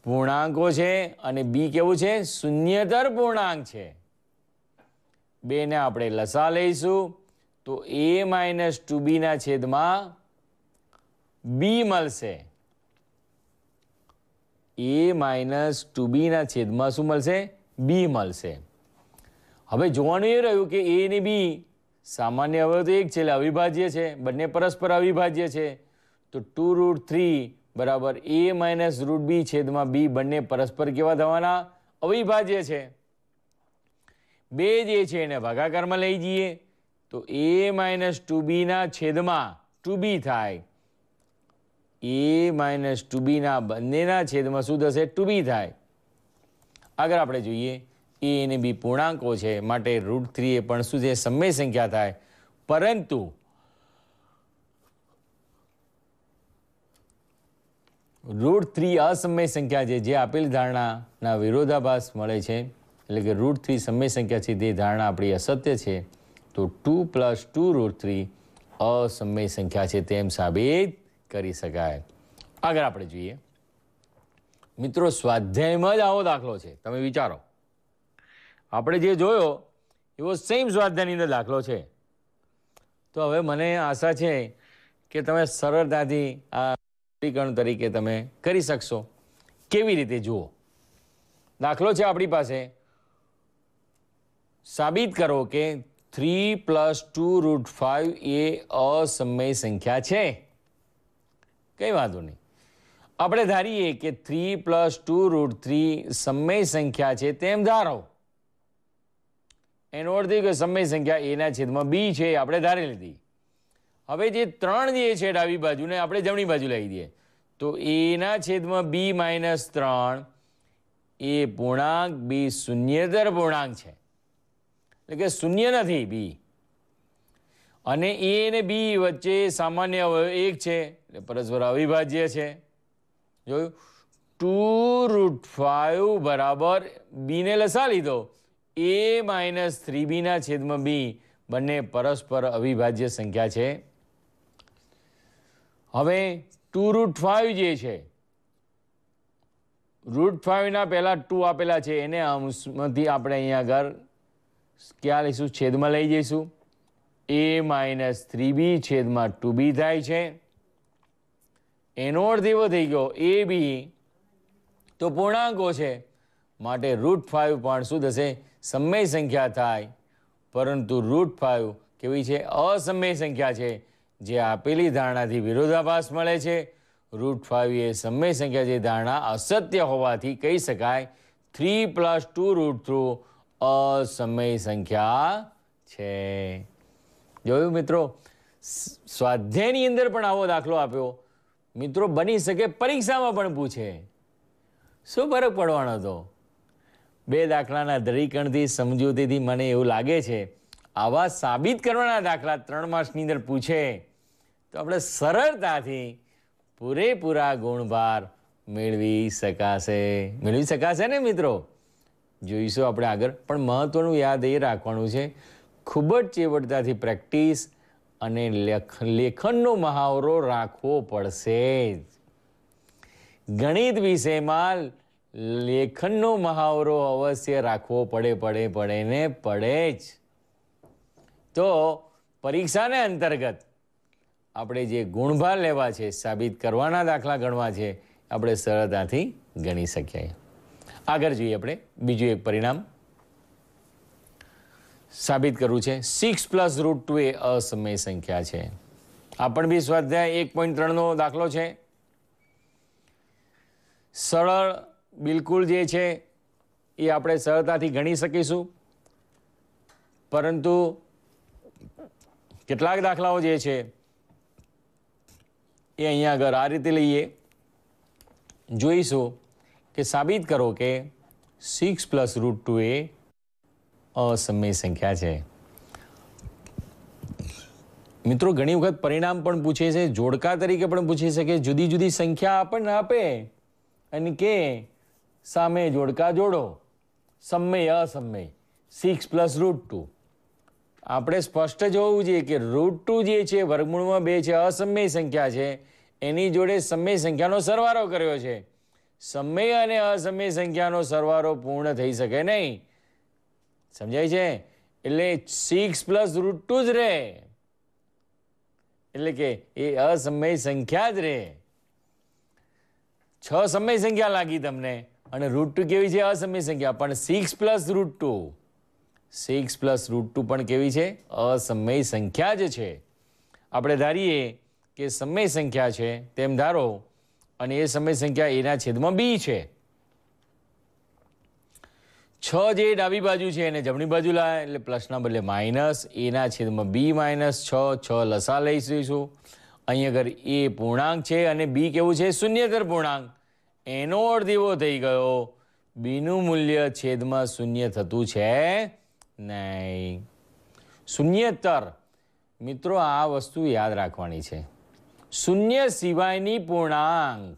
પૂર્ણાંકો છે અને બી કેવું છે શૂન્યતર પૂર્ણાંક છે બેને આપણે લસા લઈશું તો એ માઇનસ ટુ બીના છેદમાં બી મળશે એ માઇનસ ટુ બીના છેદમાં શું મળશે બી મળશે હવે જોવાનું એ રહ્યું કે એ ને બી સામાન્ય હવે તો એક છે અવિભાજ્ય છે બંને પરસ્પર અવિભાજ્ય છે તો ટુ રૂટ થ્રી બરાબર એ માઇનસ રૂટ બી છેદમાં બી બંને પરસ્પર કેવા થવાના અવિભાજ્ય છે બે જે છે એને ભાગાકારમાં લઈ જઈએ તો એ માઇનસ ટુ બીના છેદમાં ટુ બી થાય એ માઇનસ ટુ બીના બંનેના છેદમાં શું થશે ટુ બી થાય આગળ આપણે જોઈએ એ એને બી પૂર્ણાંકો છે માટે રૂટ થ્રી એ પણ શું છે સમય સંખ્યા થાય પરંતુ રૂટ થ્રી અસમય સંખ્યા છે જે આપેલ ધારણાના વિરોધાભાસ મળે છે એટલે કે રૂટ થ્રી સમય સંખ્યા છે તે ધારણા આપણી અસત્ય છે તો two plus two root three અસમય સંખ્યા છે તેમ સાબિત કરી શકાય આગળ આપણે જોઈએ મિત્રો સ્વાધ્યાયમાં જ આવો દાખલો છે તમે વિચારો આપણે જે જોયો એવો સેમ સ્વાધ્યાયની અંદર દાખલો છે તો હવે મને આશા છે કે તમે સરળતાથી આ સ્પષ્ટીકરણ તરીકે તમે કરી શકશો કેવી રીતે જુઓ દાખલો છે આપણી પાસે સાબિત કરો કે three plus two root five એ અસમય સંખ્યા છે કંઈ વાંધો નહીં આપણે ધારીએ કે three plus two root three સમય સંખ્યા છે તેમ ધારો એનો અર્થ એ કે સમય સંખ્યા એના છેદમાં બી છે આપણે ધારી લીધી હવે જે ત્રણ જે છે ડાબી બાજુને આપણે જમણી બાજુ લાવી દઈએ તો એના છેદમાં બી માઇનસ ત્રણ એ પૂર્ણાંક બી શૂન્યતર પૂર્ણાંક છે એટલે કે શૂન્ય નથી બી અને એ અને બી વચ્ચે સામાન્ય એક છે એટલે પરસ્પર અવિભાજ્ય છે જોયું ટુ રૂટ ફાઈવ બરાબર બીને લસા લીધો એ માઇનસ થ્રી બીના છેદમાં બી બંને પરસ્પર અવિભાજ્ય સંખ્યા છે હવે ટુ રૂટ ફાઇવ જે છે રૂટ ફાઇવના પહેલાં ટુ આપેલા છે એને અંશમાંથી આપણે અહીંયા આગળ ક્યાં લઈશું છેદમાં લઈ જઈશું એ માઇનસ થ્રી બી છેદમાં ટુ બી થાય છે એનો અર્થ એવો થઈ ગયો એ બી તો પૂર્ણાંકો છે માટે રૂટ ફાઇવ પણ શું થશે સમય સંખ્યા થાય પરંતુ રૂટ ફાઇવ કેવી છે અસમય સંખ્યા છે જે આપેલી ધારણાથી વિરોધાભાસ મળે છે રૂટ ફાઈવ એ સમય સંખ્યા જે ધારણા અસત્ય હોવાથી કહી શકાય three plus two root three અસમય સંખ્યા છે જોયું મિત્રો સ્વાધ્યાયની અંદર પણ આવો દાખલો આપ્યો મિત્રો બની શકે પરીક્ષામાં પણ પૂછે શું ફરક પડવાનો હતો બે દાખલાના દરેકણથી સમજૂતીથી મને એવું લાગે છે આવા સાબિત કરવાના દાખલા ત્રણ માસની અંદર પૂછે તો આપણે સરળતાથી પૂરેપૂરા ગુણભાર મેળવી શકાશે મેળવી શકાશે ને મિત્રો જોઈશું આપણે આગળ પણ મહત્ત્વનું યાદ એ રાખવાનું છે ખૂબ જ ચેવટતાથી પ્રેક્ટિસ અને લેખનનો મહાવરો રાખવો પડશે ગણિત વિષયમાં લેખનનો મહાવરો અવશ્ય રાખવો પડે પડે પડે ને પડે જ તો પરીક્ષાને અંતર્ગત આપણે જે ગુણભાર લેવા છે સાબિત કરવાના દાખલા ગણવા છે આપણે સરળતાથી ગણી શકીએ આગળ જોઈએ આપણે બીજું એક પરિણામ સાબિત કરવું છે સિક્સ પ્લસ રૂટ ટુ એ અસમય સંખ્યા છે આ પણ બી સ્વાધ્યાય એક પોઈન્ટ ત્રણનો દાખલો છે સરળ બિલકુલ જે છે એ આપણે સરળતાથી ગણી શકીશું પરંતુ કેટલાક દાખલાઓ જે છે એ અહીંયા આગળ આ રીતે લઈએ જોઈશું કે સાબિત કરો કે સિક્સ પ્લસ રૂટ ટુ એ અસમય સંખ્યા છે મિત્રો ઘણી વખત પરિણામ પણ પૂછે છે જોડકા તરીકે પણ પૂછી શકે જુદી જુદી સંખ્યા આપણને આપે અને કે સામે જોડકા જોડો સમય અસમય સિક્સ પ્લસ રૂટ ટુ આપણે સ્પષ્ટ જોવું જોઈએ કે રૂટ ટુ જે છે વર્ગમૂળમાં બે છે અસમય સંખ્યા છે એની જોડે સમય સંખ્યાનો સરવારો કર્યો છે સમય અને અસમય સંખ્યાનો સરવારો પૂર્ણ થઈ શકે નહીં સમજાય છે એટલે સિક્સ પ્લસ રૂટ ટુ જ રહે એટલે કે એ અસમય સંખ્યા જ રહે છ સમય સંખ્યા લાગી તમને અને રૂટ ટુ કેવી છે અસમય સંખ્યા પણ six plus root two six plus root two પણ કેવી છે અસમય સંખ્યા જ છે આપણે ધારીએ કે સમય સંખ્યા છે તેમ ધારો અને એ સમય સંખ્યા એના છેદમાં બી છે છ જે ડાબી બાજુ છે એને જમણી બાજુ લાવે એટલે પ્લસના બદલે માઇનસ એના છેદમાં બી માઇનસ છ છ લસા લઈ લઈશું અહીં આગળ એ પૂર્ણાંક છે અને બી કેવું છે શૂન્યતર પૂર્ણાંક એનો અર્થ એવો થઈ ગયો બીનું મૂલ્ય છેદમાં શૂન્ય થતું છે નહીં શૂન્યતર મિત્રો આ વસ્તુ યાદ રાખવાની છે શૂન્ય સિવાયની પૂર્ણાંક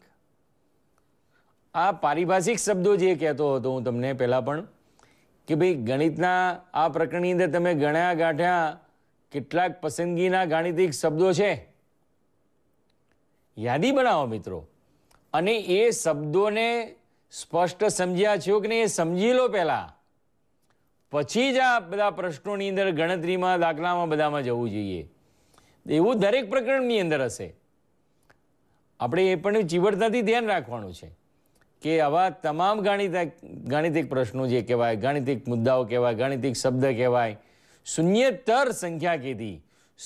આ પારિભાષિક શબ્દો જે કહેતો હતો હું તમને પહેલાં પણ કે ભાઈ ગણિતના આ પ્રકરણની અંદર તમે ગણ્યા ગાંઠ્યા કેટલાક પસંદગીના ગાણિતિક શબ્દો છે યાદી બનાવો મિત્રો અને એ શબ્દોને સ્પષ્ટ સમજ્યા છો કે નહીં એ સમજી લો પહેલાં પછી જ આ બધા પ્રશ્નોની અંદર ગણતરીમાં દાખલામાં બધામાં જવું જોઈએ એવું દરેક પ્રકરણની અંદર હશે આપણે એ પણ ચીવડતાથી ધ્યાન રાખવાનું છે કે આવા તમામ ગાણિતિક ગાણિતિક પ્રશ્નો જે કહેવાય ગાણિતિક મુદ્દાઓ કહેવાય ગાણિતિક શબ્દ કહેવાય શૂન્યતર સંખ્યા કીધી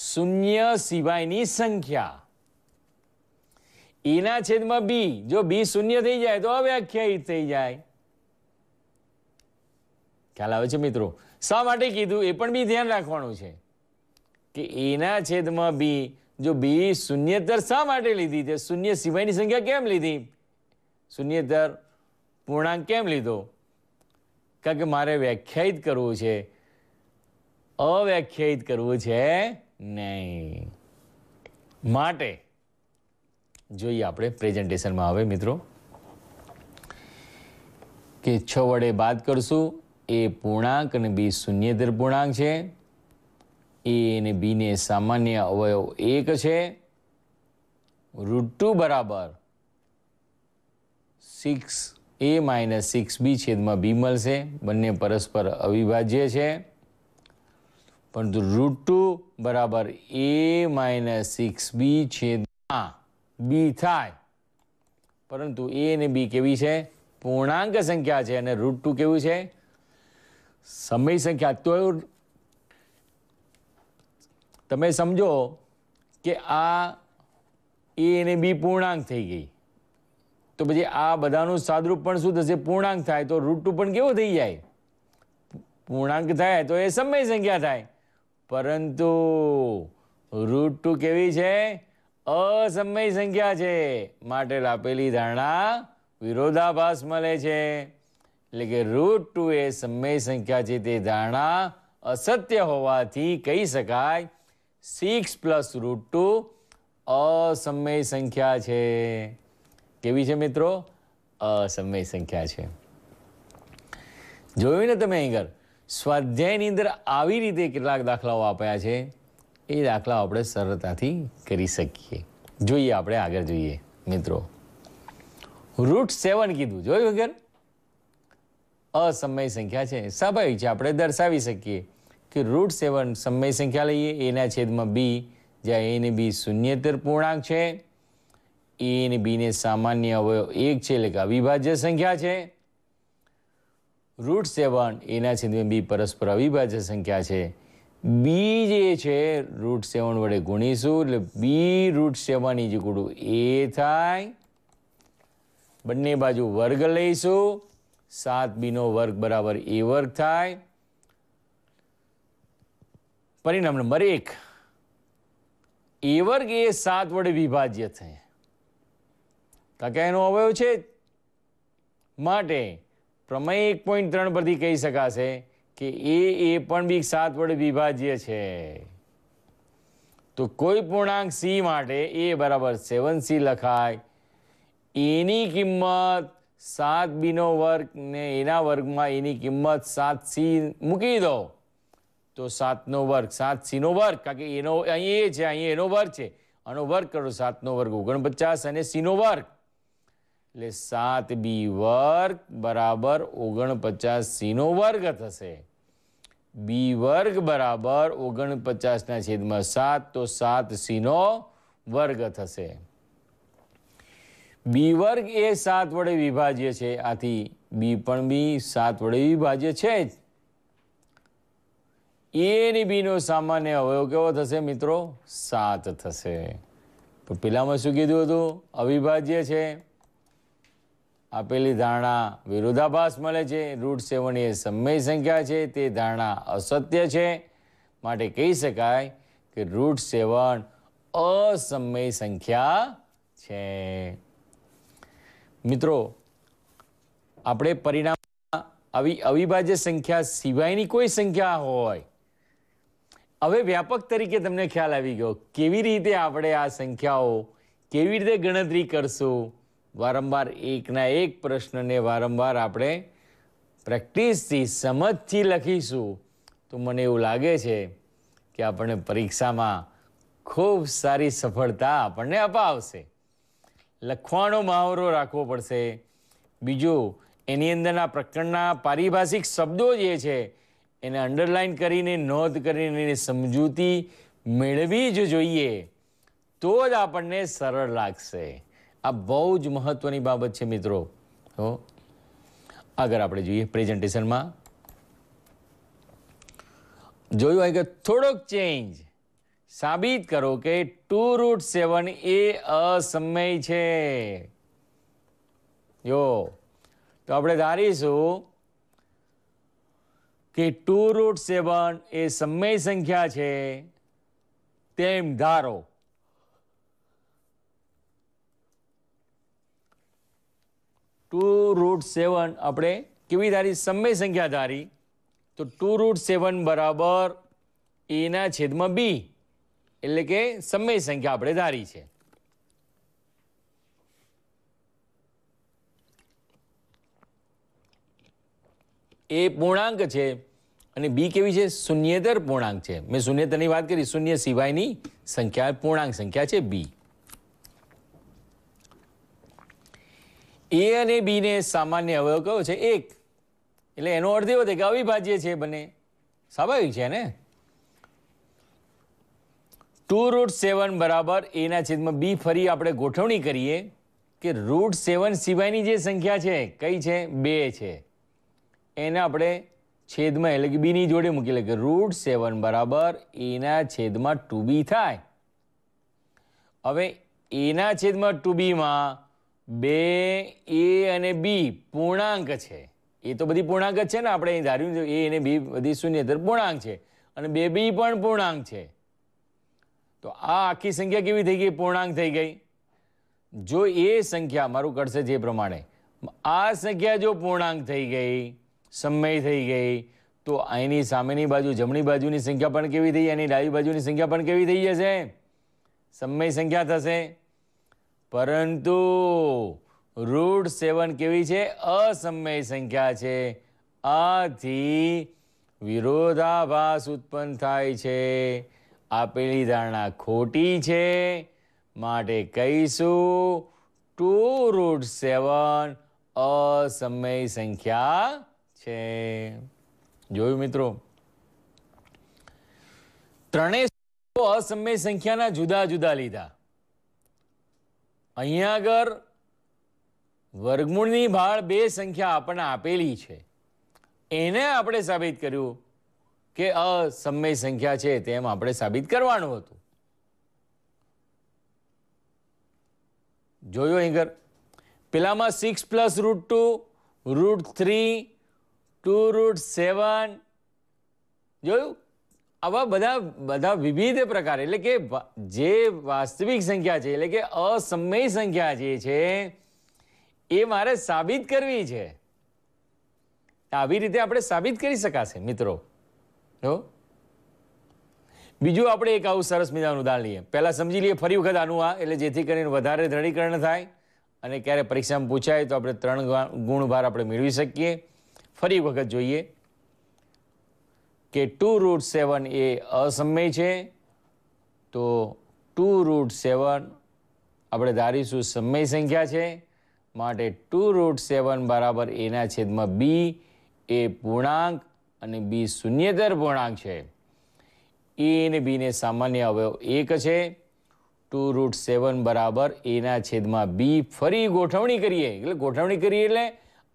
શૂન્ય સિવાયની સંખ્યા એના છેદમાં બી જો બી શૂન્ય થઈ જાય તો અવ્યાખ્યાયિત થઈ જાય ખ્યાલ આવે છે મિત્રો શા માટે કીધું એ પણ બી ધ્યાન રાખવાનું છે કે એના છેદમાં બી જો બી શૂન્યતર શા માટે લીધી તે શૂન્ય સિવાયની સંખ્યા કેમ લીધી શૂન્યતર પૂર્ણાંક કેમ લીધો કારણ કે મારે વ્યાખ્યાયિત કરવું છે અવ્યાખ્યાયિત કરવું છે નહીં માટે જોઈએ આપણે પ્રેઝન્ટેશનમાં આવે મિત્રો કે છ વડે બાદ કરશું એ પૂર્ણાંક અને બી શૂન્યેતર પૂર્ણાંક છે એ અને બીને સામાન્ય અવયવ એક છે રૂટ ટુ બરાબર six A minus six B છેદમાં બી મળશે બંને પરસ્પર અવિભાજ્ય છે પરંતુ રૂટ ટુ બરાબર એ માઇનસ સિક્સ બી છેદમાં બી થાય પરંતુ એ અને બી કેવી છે પૂર્ણાંક સંખ્યા છે અને રૂટ ટુ કેવું છે સમય સંખ્યા તો તમે સમજો કે આ એ એને બી પૂર્ણાંક થઈ ગઈ તો પછી આ બધાનું સાદરૂપ પણ શું થશે પૂર્ણાંક થાય તો રૂટ પણ કેવો થઈ જાય પૂર્ણાંક થાય તો એ સમય સંખ્યા થાય પરંતુ રૂટ ટુ કેવી છે અસમય સંખ્યા છે માટે આપેલી ધારણા વિરોધાભાસ મળે છે એટલે કે રૂટ ટુ એ સમય સંખ્યા છે તે ધારણા અસત્ય હોવાથી કહી શકાય સિક્સ પ્લસ રૂટ ટુ અસમય સંખ્યા છે કેવી છે મિત્રો અસમય સંખ્યા છે જોયું ને તમે અહીં સ્વાધ્યાયની અંદર આવી રીતે કેટલાક દાખલાઓ આપ્યા છે એ દાખલાઓ આપણે સરળતાથી કરી શકીએ જોઈએ આપણે આગળ જોઈએ મિત્રો રૂટ સેવન કીધું જોયું વગર અસમય સંખ્યા છે સ્વાભાવિક છે આપણે દર્શાવી શકીએ કે રૂટ સેવન સમય સંખ્યા લઈએ એના છેદમાં બી જ્યાં એને બી શૂન્યતર પૂર્ણાંક છે એ અને બીને સામાન્ય અવયવ એક છે એટલે કે અવિભાજ્ય સંખ્યા છે રૂટ સેવન એના છેદમાં બી પરસ્પર અવિભાજ્ય સંખ્યા છે બી જે છે રૂટ સેવન વડે ગુણીશું એટલે બી રૂટ સેવન ઇજ એ થાય બંને બાજુ વર્ગ લઈશું સાત બીનો વર્ગ બરાબર એ વર્ગ થાય પરિણામ નંબર એક એ વર્ગ એ સાત વડે વિભાજ્ય થાય કાકે એનો અવયવ છે માટે પ્રમેય એક પોઈન્ટ ત્રણ પરથી કહી શકાશે કે એ એ પણ બી સાત વડે વિભાજ્ય છે તો કોઈ પૂર્ણાંક સી માટે એ બરાબર સેવન સી લખાય એની કિંમત સાત બીનો વર્ગ ને એના વર્ગમાં એની કિંમત સાત સી મૂકી દો તો સાતનો વર્ગ સાત સીનો વર્ગ કારણ કે એનો અહીં એ છે અહીં એનો વર્ગ છે આનો વર્ગ કરો સાતનો વર્ગ ઓગણપચાસ અને સીનો વર્ગ એટલે સાત બી વર્ગ બરાબર ઓગણપચાસ સીનો વર્ગ થશે બી વર્ગ બરાબર ઓગણપચાસના છેદમાં સાત તો સાત સીનો વર્ગ થશે બી વર્ગ એ સાત વડે વિભાજ્ય છે આથી બી પણ બી સાત વડે વિભાજ્ય છે જ એની બીનો સામાન્ય અવયવ કેવો થશે મિત્રો સાત થશે તો પેલામાં શું કીધું હતું અવિભાજ્ય છે આપેલી ધારણા વિરોધાભાસ મળે છે રૂટ સેવન એ સમય સંખ્યા છે તે ધારણા અસત્ય છે માટે કહી શકાય કે રૂટ સેવન અસમય સંખ્યા છે મિત્રો આપણે પરિણામમાં આવી અવિભાજ્ય સંખ્યા સિવાયની કોઈ સંખ્યા હોય હવે વ્યાપક તરીકે તમને ખ્યાલ આવી ગયો કેવી રીતે આપણે આ સંખ્યાઓ કેવી રીતે ગણતરી કરશું વારંવાર એકના એક પ્રશ્નને વારંવાર આપણે પ્રેક્ટિસથી સમજથી લખીશું તો મને એવું લાગે છે કે આપણને પરીક્ષામાં ખૂબ સારી સફળતા આપણને અપાવશે લખવાનો મહાવરો રાખવો પડશે બીજું એની અંદરના પ્રકરણના પારિભાષિક શબ્દો જે છે એને અંડરલાઇન કરીને નોંધ કરીને એની સમજૂતી મેળવી જ જોઈએ તો જ આપણને સરળ લાગશે આ બહુ જ મહત્ત્વની બાબત છે મિત્રો હો આગળ આપણે જોઈએ પ્રેઝન્ટેશનમાં જોયું હોય કે થોડોક ચેન્જ સાબિત કરો કે ટુ રૂટ સેવન એ અસમય છે જો તો આપણે ધારીશું કે ટુ રૂટ સેવન એ સમય સંખ્યા છે તેમ ધારો ટુ રૂટ સેવન આપણે કેવી ધારી સમય સંખ્યા ધારી તો ટુ રૂટ સેવન બરાબર એના છેદમાં બી એટલે કે સમય સંખ્યા આપણે ધારી છે એ પૂર્ણાંક છે અને બી કેવી છે શૂન્યતર પૂર્ણાંક છે મેં શૂન્યતરની વાત કરી શૂન્ય સિવાયની સંખ્યા પૂર્ણાંક સંખ્યા છે બી એ અને બીને સામાન્ય અવયવ કયો છે એક એટલે એનો અર્થ એવો થાય કે અવિભાજ્ય છે બને સ્વાભાવિક છે ને ટુ રૂટ સેવન બરાબર એના છેદમાં બી ફરી આપણે ગોઠવણી કરીએ કે રૂટ સેવન સિવાયની જે સંખ્યા છે કઈ છે બે છે એને આપણે છેદમાં એટલે કે બીની જોડે મૂકી લે કે રૂટ સેવન બરાબર એના છેદમાં ટુ બી થાય હવે એના છેદમાં ટુ બીમાં બે એ અને બી પૂર્ણાંક છે એ તો બધી પૂર્ણાંક જ છે ને આપણે અહીં ધાર્યું એ અને બી બધી શૂન્યતર પૂર્ણાંક છે અને બે બી પણ પૂર્ણાંક છે તો આ આખી સંખ્યા કેવી થઈ ગઈ પૂર્ણાંક થઈ ગઈ જો એ સંખ્યા મારું કરશે જે પ્રમાણે આ સંખ્યા જો પૂર્ણાંક થઈ ગઈ સમય થઈ ગઈ તો અહીંની સામેની બાજુ જમણી બાજુની સંખ્યા પણ કેવી થઈ એની ડાબી બાજુની સંખ્યા પણ કેવી થઈ જશે સમય સંખ્યા થશે પરંતુ રૂટ સેવન કેવી છે અસમય સંખ્યા છે આથી વિરોધાભાસ ઉત્પન્ન થાય છે આપેલી ધારણા ખોટી છે માટે કહીશું ટુ રૂટ સેવન અસમય સંખ્યા છે જોયું મિત્રો ત્રણેય અસમય સંખ્યાના જુદા જુદા લીધા અહીંયા આગળ વર્ગમૂળની ભાળ બે સંખ્યા આપણને આપેલી છે એને આપણે સાબિત કર્યું કે અસમય સંખ્યા છે તેમ આપણે સાબિત કરવાનું હતું જોયું અહીંગર પેલામાં six plus root two root three two root seven જોયું આવા બધા બધા વિવિધ પ્રકાર એટલે કે જે વાસ્તવિક સંખ્યા છે એટલે કે અસમય સંખ્યા જે છે એ મારે સાબિત કરવી છે આવી રીતે આપણે સાબિત કરી શકાશે મિત્રો જો બીજું આપણે એક આવું સરસ મજાનું ઉદાહરણ લઈએ પહેલાં સમજી લઈએ ફરી વખત આનું આ એટલે જેથી કરીને વધારે દ્રઢીકરણ થાય અને ક્યારે પરીક્ષામાં પૂછાય તો આપણે ત્રણ ગુણભાર આપણે મેળવી શકીએ ફરી વખત જોઈએ કે ટુ રૂટ સેવન એ અસમય છે તો ટુ રૂટ સેવન આપણે ધારીશું સમય સંખ્યા છે માટે ટુ રૂટ સેવન બરાબર એના છેદમાં બી એ પૂર્ણાંક અને બી શૂન્યતર પૂર્ણાંક છે એ અને બીને સામાન્ય અવયવ એક છે ટુ રૂટ સેવન બરાબર એના છેદમાં બી ફરી ગોઠવણી કરીએ એટલે ગોઠવણી કરીએ એટલે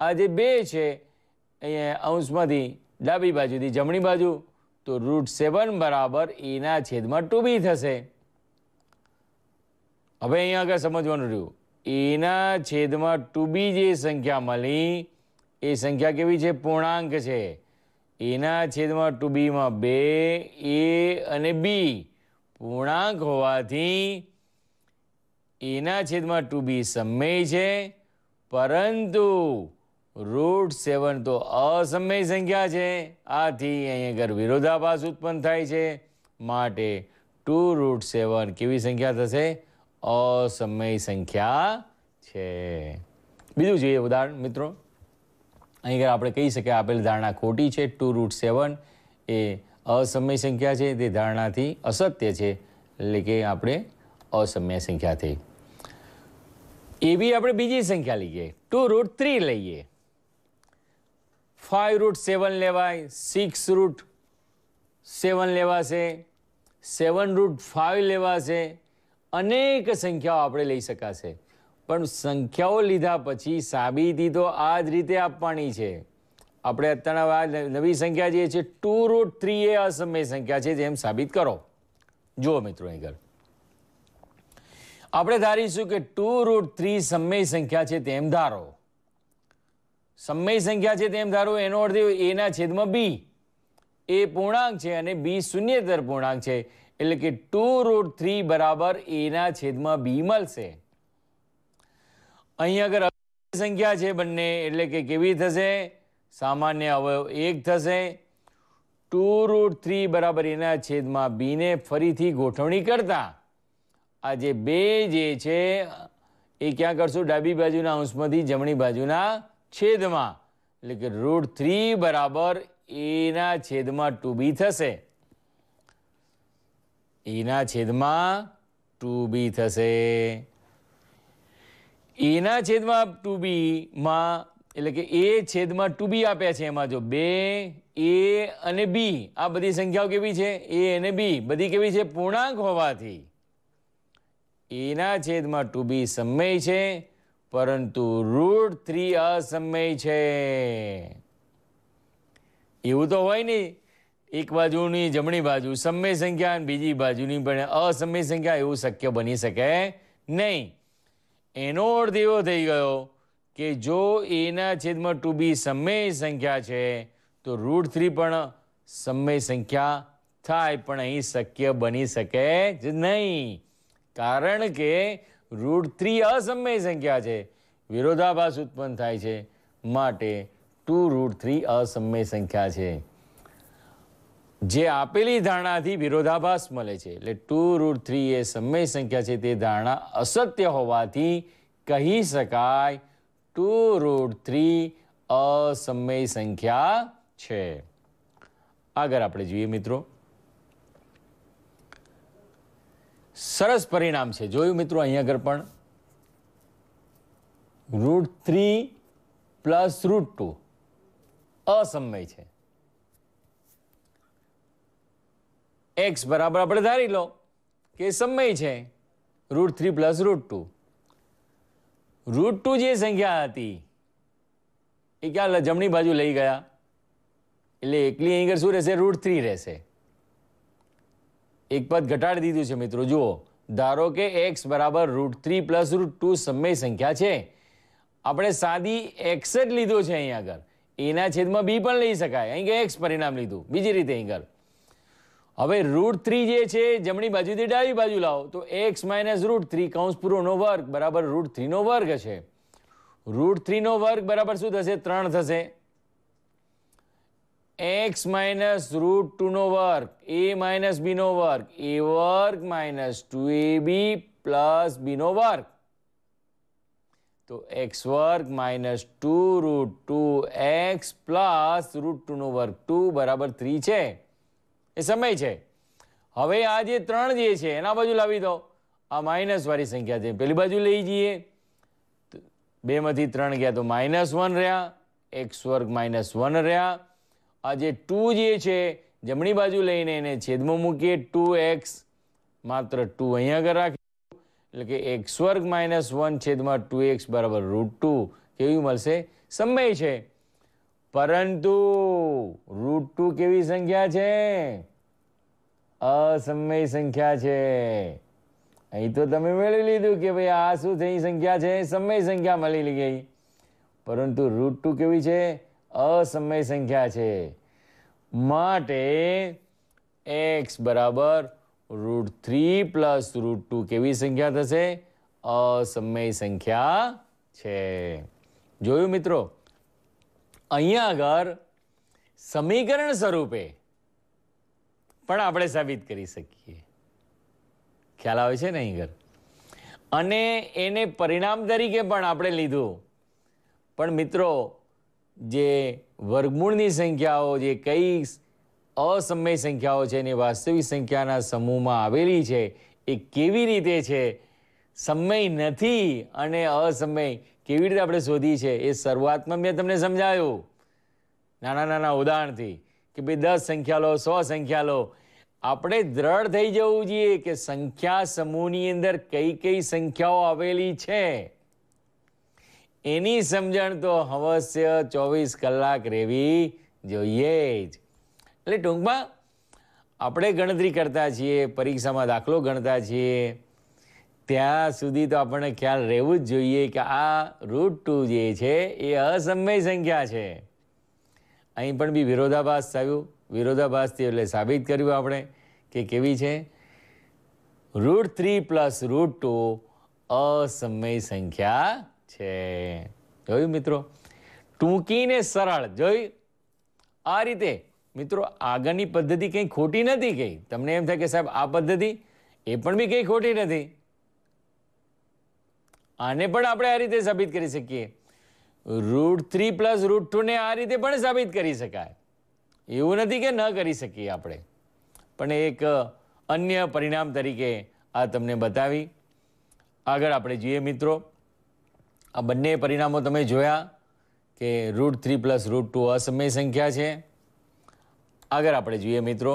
આ જે બે છે અહીંયા અંશમાંથી ડાબી બાજુથી જમણી બાજુ તો રૂટ સેવન બરાબર એના છેદમાં ટુ બી થશે હવે અહીંયા આગળ સમજવાનું રહ્યું એના છેદમાં ટુ બી જે સંખ્યા મળી એ સંખ્યા કેવી છે પૂર્ણાંક છે એના છેદમાં ટુ બીમાં બે એ અને બી પૂર્ણાંક હોવાથી એના છેદમાં ટુ બી સમય છે પરંતુ રૂટ સેવન તો અસમય સંખ્યા છે આથી અહીં આગળ વિરોધાભાસ ઉત્પન્ન થાય છે માટે ટુ રૂટ સેવન કેવી સંખ્યા થશે અસમય સંખ્યા છે બીજું જોઈએ ઉદાહરણ મિત્રો અહીંયા આપણે કહી શકે આપેલ ધારણા કોટી છે 2√7 એ અસંમેય સંખ્યા છે તે ધારણાથી અસત્ય છે એટલે કે આપણે અસંમેય સંખ્યા થઈ એબી આપણે બીજી સંખ્યા લઈએ 2√3 લઈએ 5√7 લેવાઈ 6√ 7 લેવા છે 7√5 લેવા છે અનેક સંખ્યાઓ આપણે લઈ શકા છે પણ સંખ્યાઓ લીધા પછી સાબિતી તો આ જ રીતે આપવાની છે આપણે અત્યારના નવી સંખ્યા જે છે ટુ રૂટ થ્રી એ અસમય સંખ્યા છે જેમ સાબિત કરો જુઓ મિત્રો આગળ આપણે ધારીશું કે ટુ રૂટ થ્રી સમય સંખ્યા છે તેમ ધારો સમય સંખ્યા છે તેમ ધારો એનો અર્થ એના છેદમાં બી એ પૂર્ણાંક છે અને બી શૂન્યતર પૂર્ણાંક છે એટલે કે ટુ રૂટ થ્રી બરાબર એના છેદમાં બી મળશે અહીં આગળ સંખ્યા છે બંને એટલે કે કેવી થશે સામાન્ય અવયવ એક થશે ટુ રૂટ થ્રી બરાબર એના છેદમાં બીને ફરીથી ગોઠવણી કરતા આ જે બે જે છે એ ક્યાં કરશું ડાબી બાજુના અંશમાંથી જમણી બાજુના છેદમાં એટલે કે રૂટ થ્રી બરાબર એના છેદમાં ટુ બી થશે એના છેદમાં ટુ બી થશે એના છેદમાં ટુ બીમાં એટલે કે એ છેદમાં ટુ બી આપ્યા છે એમાં જો બે એ અને બી આ બધી સંખ્યાઓ કેવી છે એ અને બી બધી કેવી છે પૂર્ણાંક હોવાથી એના છેદમાં ટુ બી સમય છે પરંતુ રૂટ થ્રી અસમય છે એવું તો હોય નહીં એક બાજુની જમણી બાજુ સમય સંખ્યા અને બીજી બાજુની પણ અસમય સંખ્યા એવું શક્ય બની શકે નહીં એનો અર્થ એવો થઈ ગયો કે જો એના છેદમાં ટુ બી સમય સંખ્યા છે તો રૂટ થ્રી પણ સમય સંખ્યા થાય પણ અહીં શક્ય બની શકે જ નહીં કારણ કે રૂટ થ્રી અસમય સંખ્યા છે વિરોધાભાસ ઉત્પન્ન થાય છે માટે ટુ રૂટ થ્રી અસમય સંખ્યા છે જે આપેલી ધારણાથી વિરોધાભાસ મળે છે એટલે ટુ રૂટ થ્રી એ સમય સંખ્યા છે તે ધારણા અસત્ય હોવાથી કહી શકાય ટુ રૂટ થ્રી અસમય સંખ્યા છે આગળ આપણે જોઈએ મિત્રો સરસ પરિણામ છે જોયું મિત્રો અહીં આગળ પણ root three plus root two અસમય છે એક્સ બરાબર આપણે ધારી લો કે સમય છે root three plus root two root two જે સંખ્યા હતી એ ક્યાં જમણી બાજુ લઈ ગયા એટલે એકલી અહીં શું રહેશે રૂટ થ્રી રહેશે એક પદ ઘટાડી દીધું છે મિત્રો જુઓ ધારો કે એક્સ બરાબર root three plus root two સમય સંખ્યા છે આપણે સાદી એક્સ જ લીધો છે અહીં આગળ એના છેદમાં બી પણ લઈ શકાય અહીં કે એક્સ પરિણામ લીધું બીજી રીતે અહીં આગળ હવે રૂટ થ્રી જે છે જમણી બાજુથી ડાબી બાજુ લાવો તો એક્સ માઇનસ રૂટ થ્રી કૌંસ પૂરોનો વર્ગ બરાબર રૂટ થ્રીનો વર્ગ છે રૂટ થ્રીનો વર્ગ બરાબર શું થશે ત્રણ થશે એક્સ માઇનસ રૂટ ટુનો વર્ગ એ માઇનસ બીનો વર્ગ એ વર્ગ minus two A B plus બીનો વર્ગ તો એક્સ વર્ગ minus two root two X plus root ટુનો વર્ગ ટુ બરાબર થ્રી છે એ સમય છે હવે આ જે ત્રણ જે છે એના બાજુ લાવી દો આ માઇનસવાળી સંખ્યા છે પેલી બાજુ લઈ જઈએ બેમાંથી ત્રણ ગયા તો માઇનસ વન રહ્યા એક્સ વર્ગ માઇનસ વન રહ્યા આ જે ટુ જે છે જમણી બાજુ લઈને એને છેદમાં મૂકીએ ટુ એક્સ માત્ર ટુ અહીંયા આગળ રાખીશું એટલે કે એક્સ વર્ગ માઇનસ વન છેદમાં ટુ એક્સ બરાબર રૂટ ટુ કેવી મળશે સમય છે પરંતુ રૂટ ટુ કેવી સંખ્યા છે અસમય સંખ્યા છે અહીં તો તમે મેળવી લીધું કે ભાઈ આ શું થઈ સંખ્યા છે સમય સંખ્યા મળી ગઈ પરંતુ રૂટ ટુ કેવી છે અસમય સંખ્યા છે માટે એક્સ બરાબર root three plus root two કેવી સંખ્યા થશે અસમય સંખ્યા છે જોયું મિત્રો અહીંયા આગળ સમીકરણ સ્વરૂપે પણ આપણે સાબિત કરી શકીએ ખ્યાલ આવે છે ને અહીં અને એને પરિણામ તરીકે પણ આપણે લીધું પણ મિત્રો જે વર્ગમૂળની સંખ્યાઓ જે કઈ અસમય સંખ્યાઓ છે એની વાસ્તવિક સંખ્યાના સમૂહમાં આવેલી છે એ કેવી રીતે છે સમય નથી અને અસમય કેવી રીતે આપણે શોધી છે એ શરૂઆતમાં મેં તમને સમજાયું નાના નાના ઉદાહરણથી કે ભાઈ દસ સંખ્યા લો સો સંખ્યા લો આપણે દ્રઢ થઈ જવું જોઈએ કે સંખ્યા સમૂહની અંદર કઈ કઈ સંખ્યાઓ આવેલી છે એની સમજણ તો અવશ્ય ચોવીસ કલાક રહેવી જોઈએ જ એટલે ટૂંકમાં આપણે ગણતરી કરતા છીએ પરીક્ષામાં દાખલો ગણતા છીએ ત્યાં સુધી તો આપણને ખ્યાલ રહેવું જ જોઈએ કે આ રૂટ ટુ જે છે એ અસમય સંખ્યા છે અહીં પણ બી વિરોધાભાસ થયું વિરોધાભાસથી એટલે સાબિત કર્યું આપણે કે કેવી છે root three plus root two અસમય સંખ્યા છે જોયું મિત્રો ટૂંકીને સરળ જોઈ આ રીતે મિત્રો આગળની પદ્ધતિ કંઈ ખોટી નથી કંઈ તમને એમ થાય કે સાહેબ આ પદ્ધતિ એ પણ બી કંઈ ખોટી નથી આને પણ આપણે આ રીતે સાબિત કરી શકીએ રૂટ થ્રી પ્લસ રૂટ ટુને આ રીતે પણ સાબિત કરી શકાય એવું નથી કે ન કરી શકીએ આપણે પણ એક અન્ય પરિણામ તરીકે આ તમને બતાવી આગળ આપણે જોઈએ મિત્રો આ બંને પરિણામો તમે જોયા કે root three plus root two અસમય સંખ્યા છે આગળ આપણે જોઈએ મિત્રો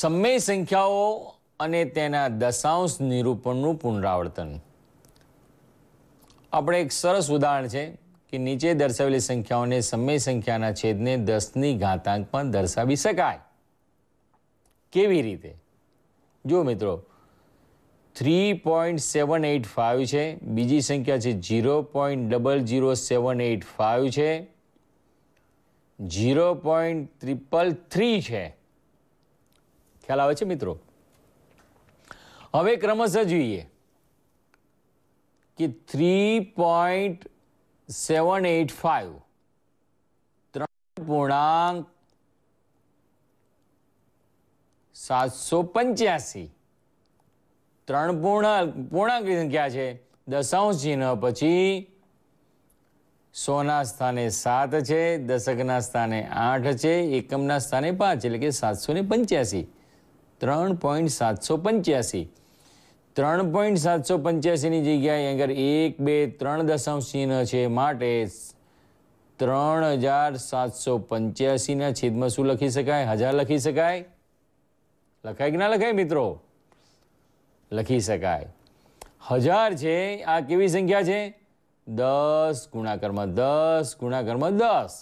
સમય સંખ્યાઓ અને તેના દશાંશ નિરૂપણનું પુનરાવર્તન આપણે એક સરસ ઉદાહરણ છે કે નીચે દર્શાવેલી સંખ્યાઓને સમય સંખ્યાના છેદને દસની ઘાતાંક પણ દર્શાવી શકાય કેવી રીતે જો મિત્રો three point seven eight five છે બીજી સંખ્યા છે zero point double zero seven eight five છે ઝીરો પોઈન્ટ ત્રિપલ થ્રી છે ખ્યાલ આવે છે મિત્રો હવે ક્રમશ જોઈએ કે three point seven eight five ત્રણ પૂર્ણાંક સાતસો પંચ્યાસી ત્રણ પૂર્ણ પૂર્ણાંક સંખ્યા છે દશાંશ ચિહ્ન પછી સોના સ્થાને સાત છે દશકના સ્થાને આઠ છે એકમના સ્થાને પાંચ એટલે કે સાતસો ને પંચ્યાસી ત્રણ પોઈન્ટ સાતસો પંચ્યાસી ત્રણ પોઈન્ટ સાતસો પંચ્યાસીની જગ્યાએ આગળ એક બે ત્રણ દશાંશ ચિહ્ન છે માટે ત્રણ હજાર સાતસો પંચ્યાસીના છેદમાં શું લખી શકાય હજાર લખી શકાય લખાય કે ના લખાય મિત્રો લખી શકાય હજાર છે આ કેવી સંખ્યા છે દસ ગુણાકારમાં દસ ગુણાકારમાં દસ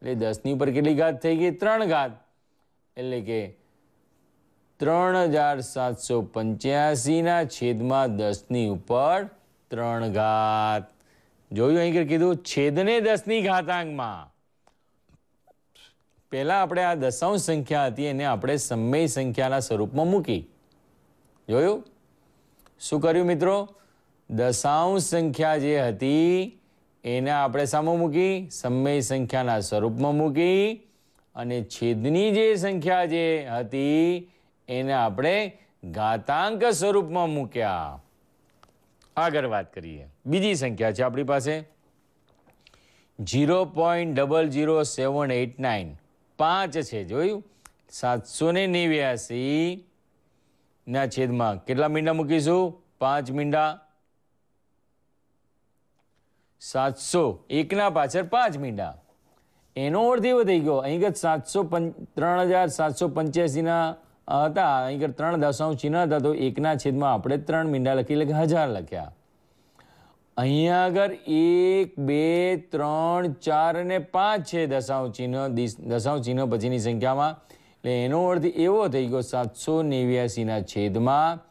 એટલે દસની ઉપર કેટલી ઘાત થઈ ગઈ ત્રણ ઘાત એટલે કે ત્રણ હજાર સાતસો પંચ્યાસીના છેદમાં દસની ઉપર ત્રણ ઘાત જોયું અહીં કીધું છેદને દસની ઘાતાંકમાં પહેલા આપણે આ દશાંશ સંખ્યા હતી એને આપણે સમય સંખ્યાના સ્વરૂપમાં મૂકી જોયું શું કર્યું મિત્રો દશાંશ સંખ્યા જે હતી એને આપણે સામો મૂકી સમય સંખ્યાના સ્વરૂપમાં મૂકી અને છેદની જે સંખ્યા જે હતી એને આપણે ઘાતાંક સ્વરૂપમાં મૂક્યા આગળ વાત કરીએ બીજી સંખ્યા છે આપણી પાસે zero point double zero seven eight nine પાંચ છે જોયું સાતસો ને નેવ્યાસી ના છેદમાં કેટલા મીંડા મૂકીશું પાંચ મીંડા સાતસો એકના પાછળ પાંચ મીંડા એનો અર્થ એવો થઈ ગયો અહીં સાતસો ત્રણ હજાર સાતસો પંચ્યાસીના હતા અહીં ત્રણ દશાંશ ચિહ્ન હતા તો એકના છેદમાં આપણે ત્રણ મીંડા લખી એટલે હજાર લખ્યા અહીંયા આગળ એક બે ત્રણ ચાર અને પાંચ છે દશાંશ ચિહ્ન દશાંશ ચિહ્ન પછીની સંખ્યામાં એટલે એનો અર્થ એવો થઈ ગયો સાતસો નેવ્યાસીના છેદમાં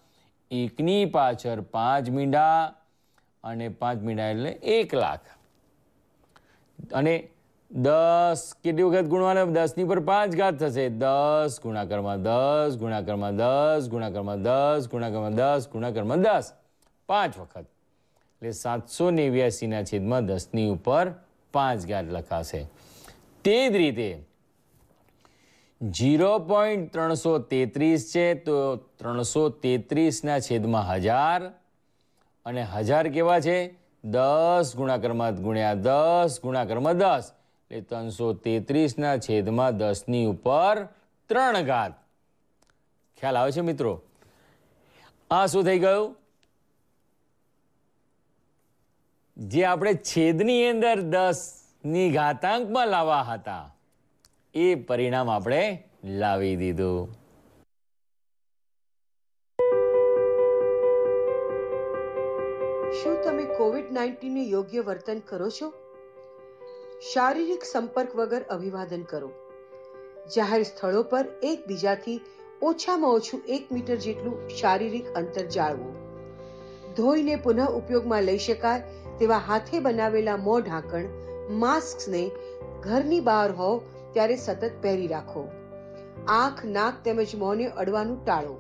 એકની પાછળ પાંચ મીંડા અને પાંચ મીંડા એટલે એક લાખ અને દસ કેટલી વખત ગુણવાના દસની પર પાંચ ઘાત થશે દસ ગુણાકારમાં દસ ગુણાકારમાં દસ ગુણાકારમાં દસ ગુણાકારમાં દસ ગુણાકારમાં દસ પાંચ વખત એટલે સાતસો નેવ્યાસીના છેદમાં દસની ઉપર પાંચ ઘાત લખાશે તે જ રીતે જીરો પોઈન્ટ ત્રણસો તેત્રીસ છે તો ત્રણસો તેત્રીસના છેદમાં હજાર અને હજાર કેવા છે દસ ગુણાકરમાં ગુણ્યા દસ ગુણાકરમાં દસ એટલે ત્રણસો તેત્રીસના છેદમાં દસની ઉપર ત્રણ ઘાત ખ્યાલ આવે છે મિત્રો આ શું થઈ ગયું જે આપણે છેદની અંદર દસની ઘાતાંકમાં લાવવા હતા એ પરિણામ આપણે લાવી દીધું શું તમે કોવિડ નાઇન્ટીનનું યોગ્ય વર્તન કરો છો શારીરિક સંપર્ક વગર અભિવાદન કરો જાહેર સ્થળો પર એકબીજાથી ઓછામાં ઓછું એક મીટર જેટલું શારીરિક અંતર જાળવો ધોઈને પુનઃ ઉપયોગમાં લઈ શકાય તેવા હાથે બનાવેલા મોં ઢાંકણ માસ્કને ઘરની બહાર હોવ ત્યારે સતત પહેરી રાખો આંખ નાક તેમજ મોંને અડવાનું ટાળો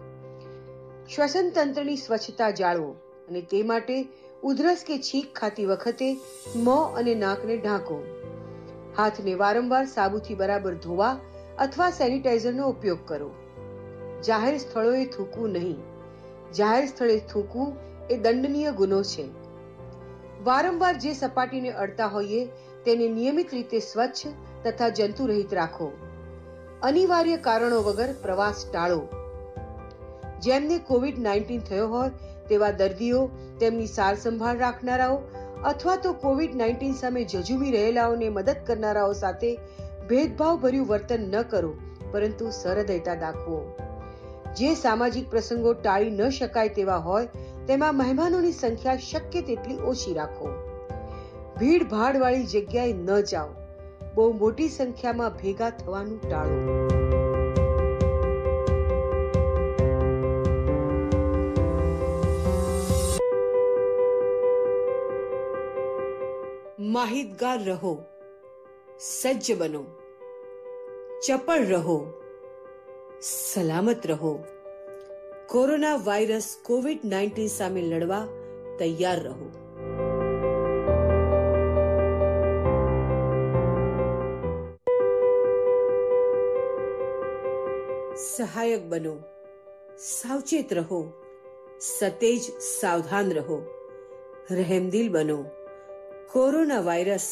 શ્વસન તંત્રની સ્વચ્છતા જાળવો અને તે માટે ઉધરસ કે છીંક ખાતી વખતે મોં અને નાકને ઢાંકો હાથને વારંવાર સાબુથી બરાબર ધોવા અથવા સેનિટાઈઝરનો ઉપયોગ કરો જાહેર સ્થળોએ થૂકવું નહીં જાહેર સ્થળે થૂકવું એ દંડનીય ગુનો છે વારંવાર જે સપાટીને અડતા હોઈએ તેને નિયમિત રીતે સ્વચ્છ તથા જંતુરહિત રાખો અનિવાર્ય કારણો વગર પ્રવાસ ટાળો જેમને કોવિડ નાઇન્ટીન થયો હોય તેવા દર્દીઓ તેમની સારસંભાળ રાખનારાઓ અથવા તો કોવિડ નાઇન્ટીન સામે જજુમી રહેલાઓને મદદ કરનારાઓ સાથે ભેદભાવભર્યું વર્તન ન કરો પરંતુ સરહૃદયતા દાખવો જે સામાજિક પ્રસંગો ટાળી ન શકાય તેવા હોય તેમાં મહેમાનોની સંખ્યા શક્ય તેટલી ઓછી રાખો ભીડ ભાડવાળી જગ્યાએ ન જાઓ બહુ મોટી સંખ્યામાં ભેગા થવાનું ટાળો माहितगार रहो सज्ज बनो चपड़ रहो सलामत रहो कोरोना वायरस कोविड नाइन्टीन सामे लड़वा तैयार रहो सहायक बनो सावचेत रहो सतेज सावधान रहो रहमदिल बनो કોરોના વાયરસ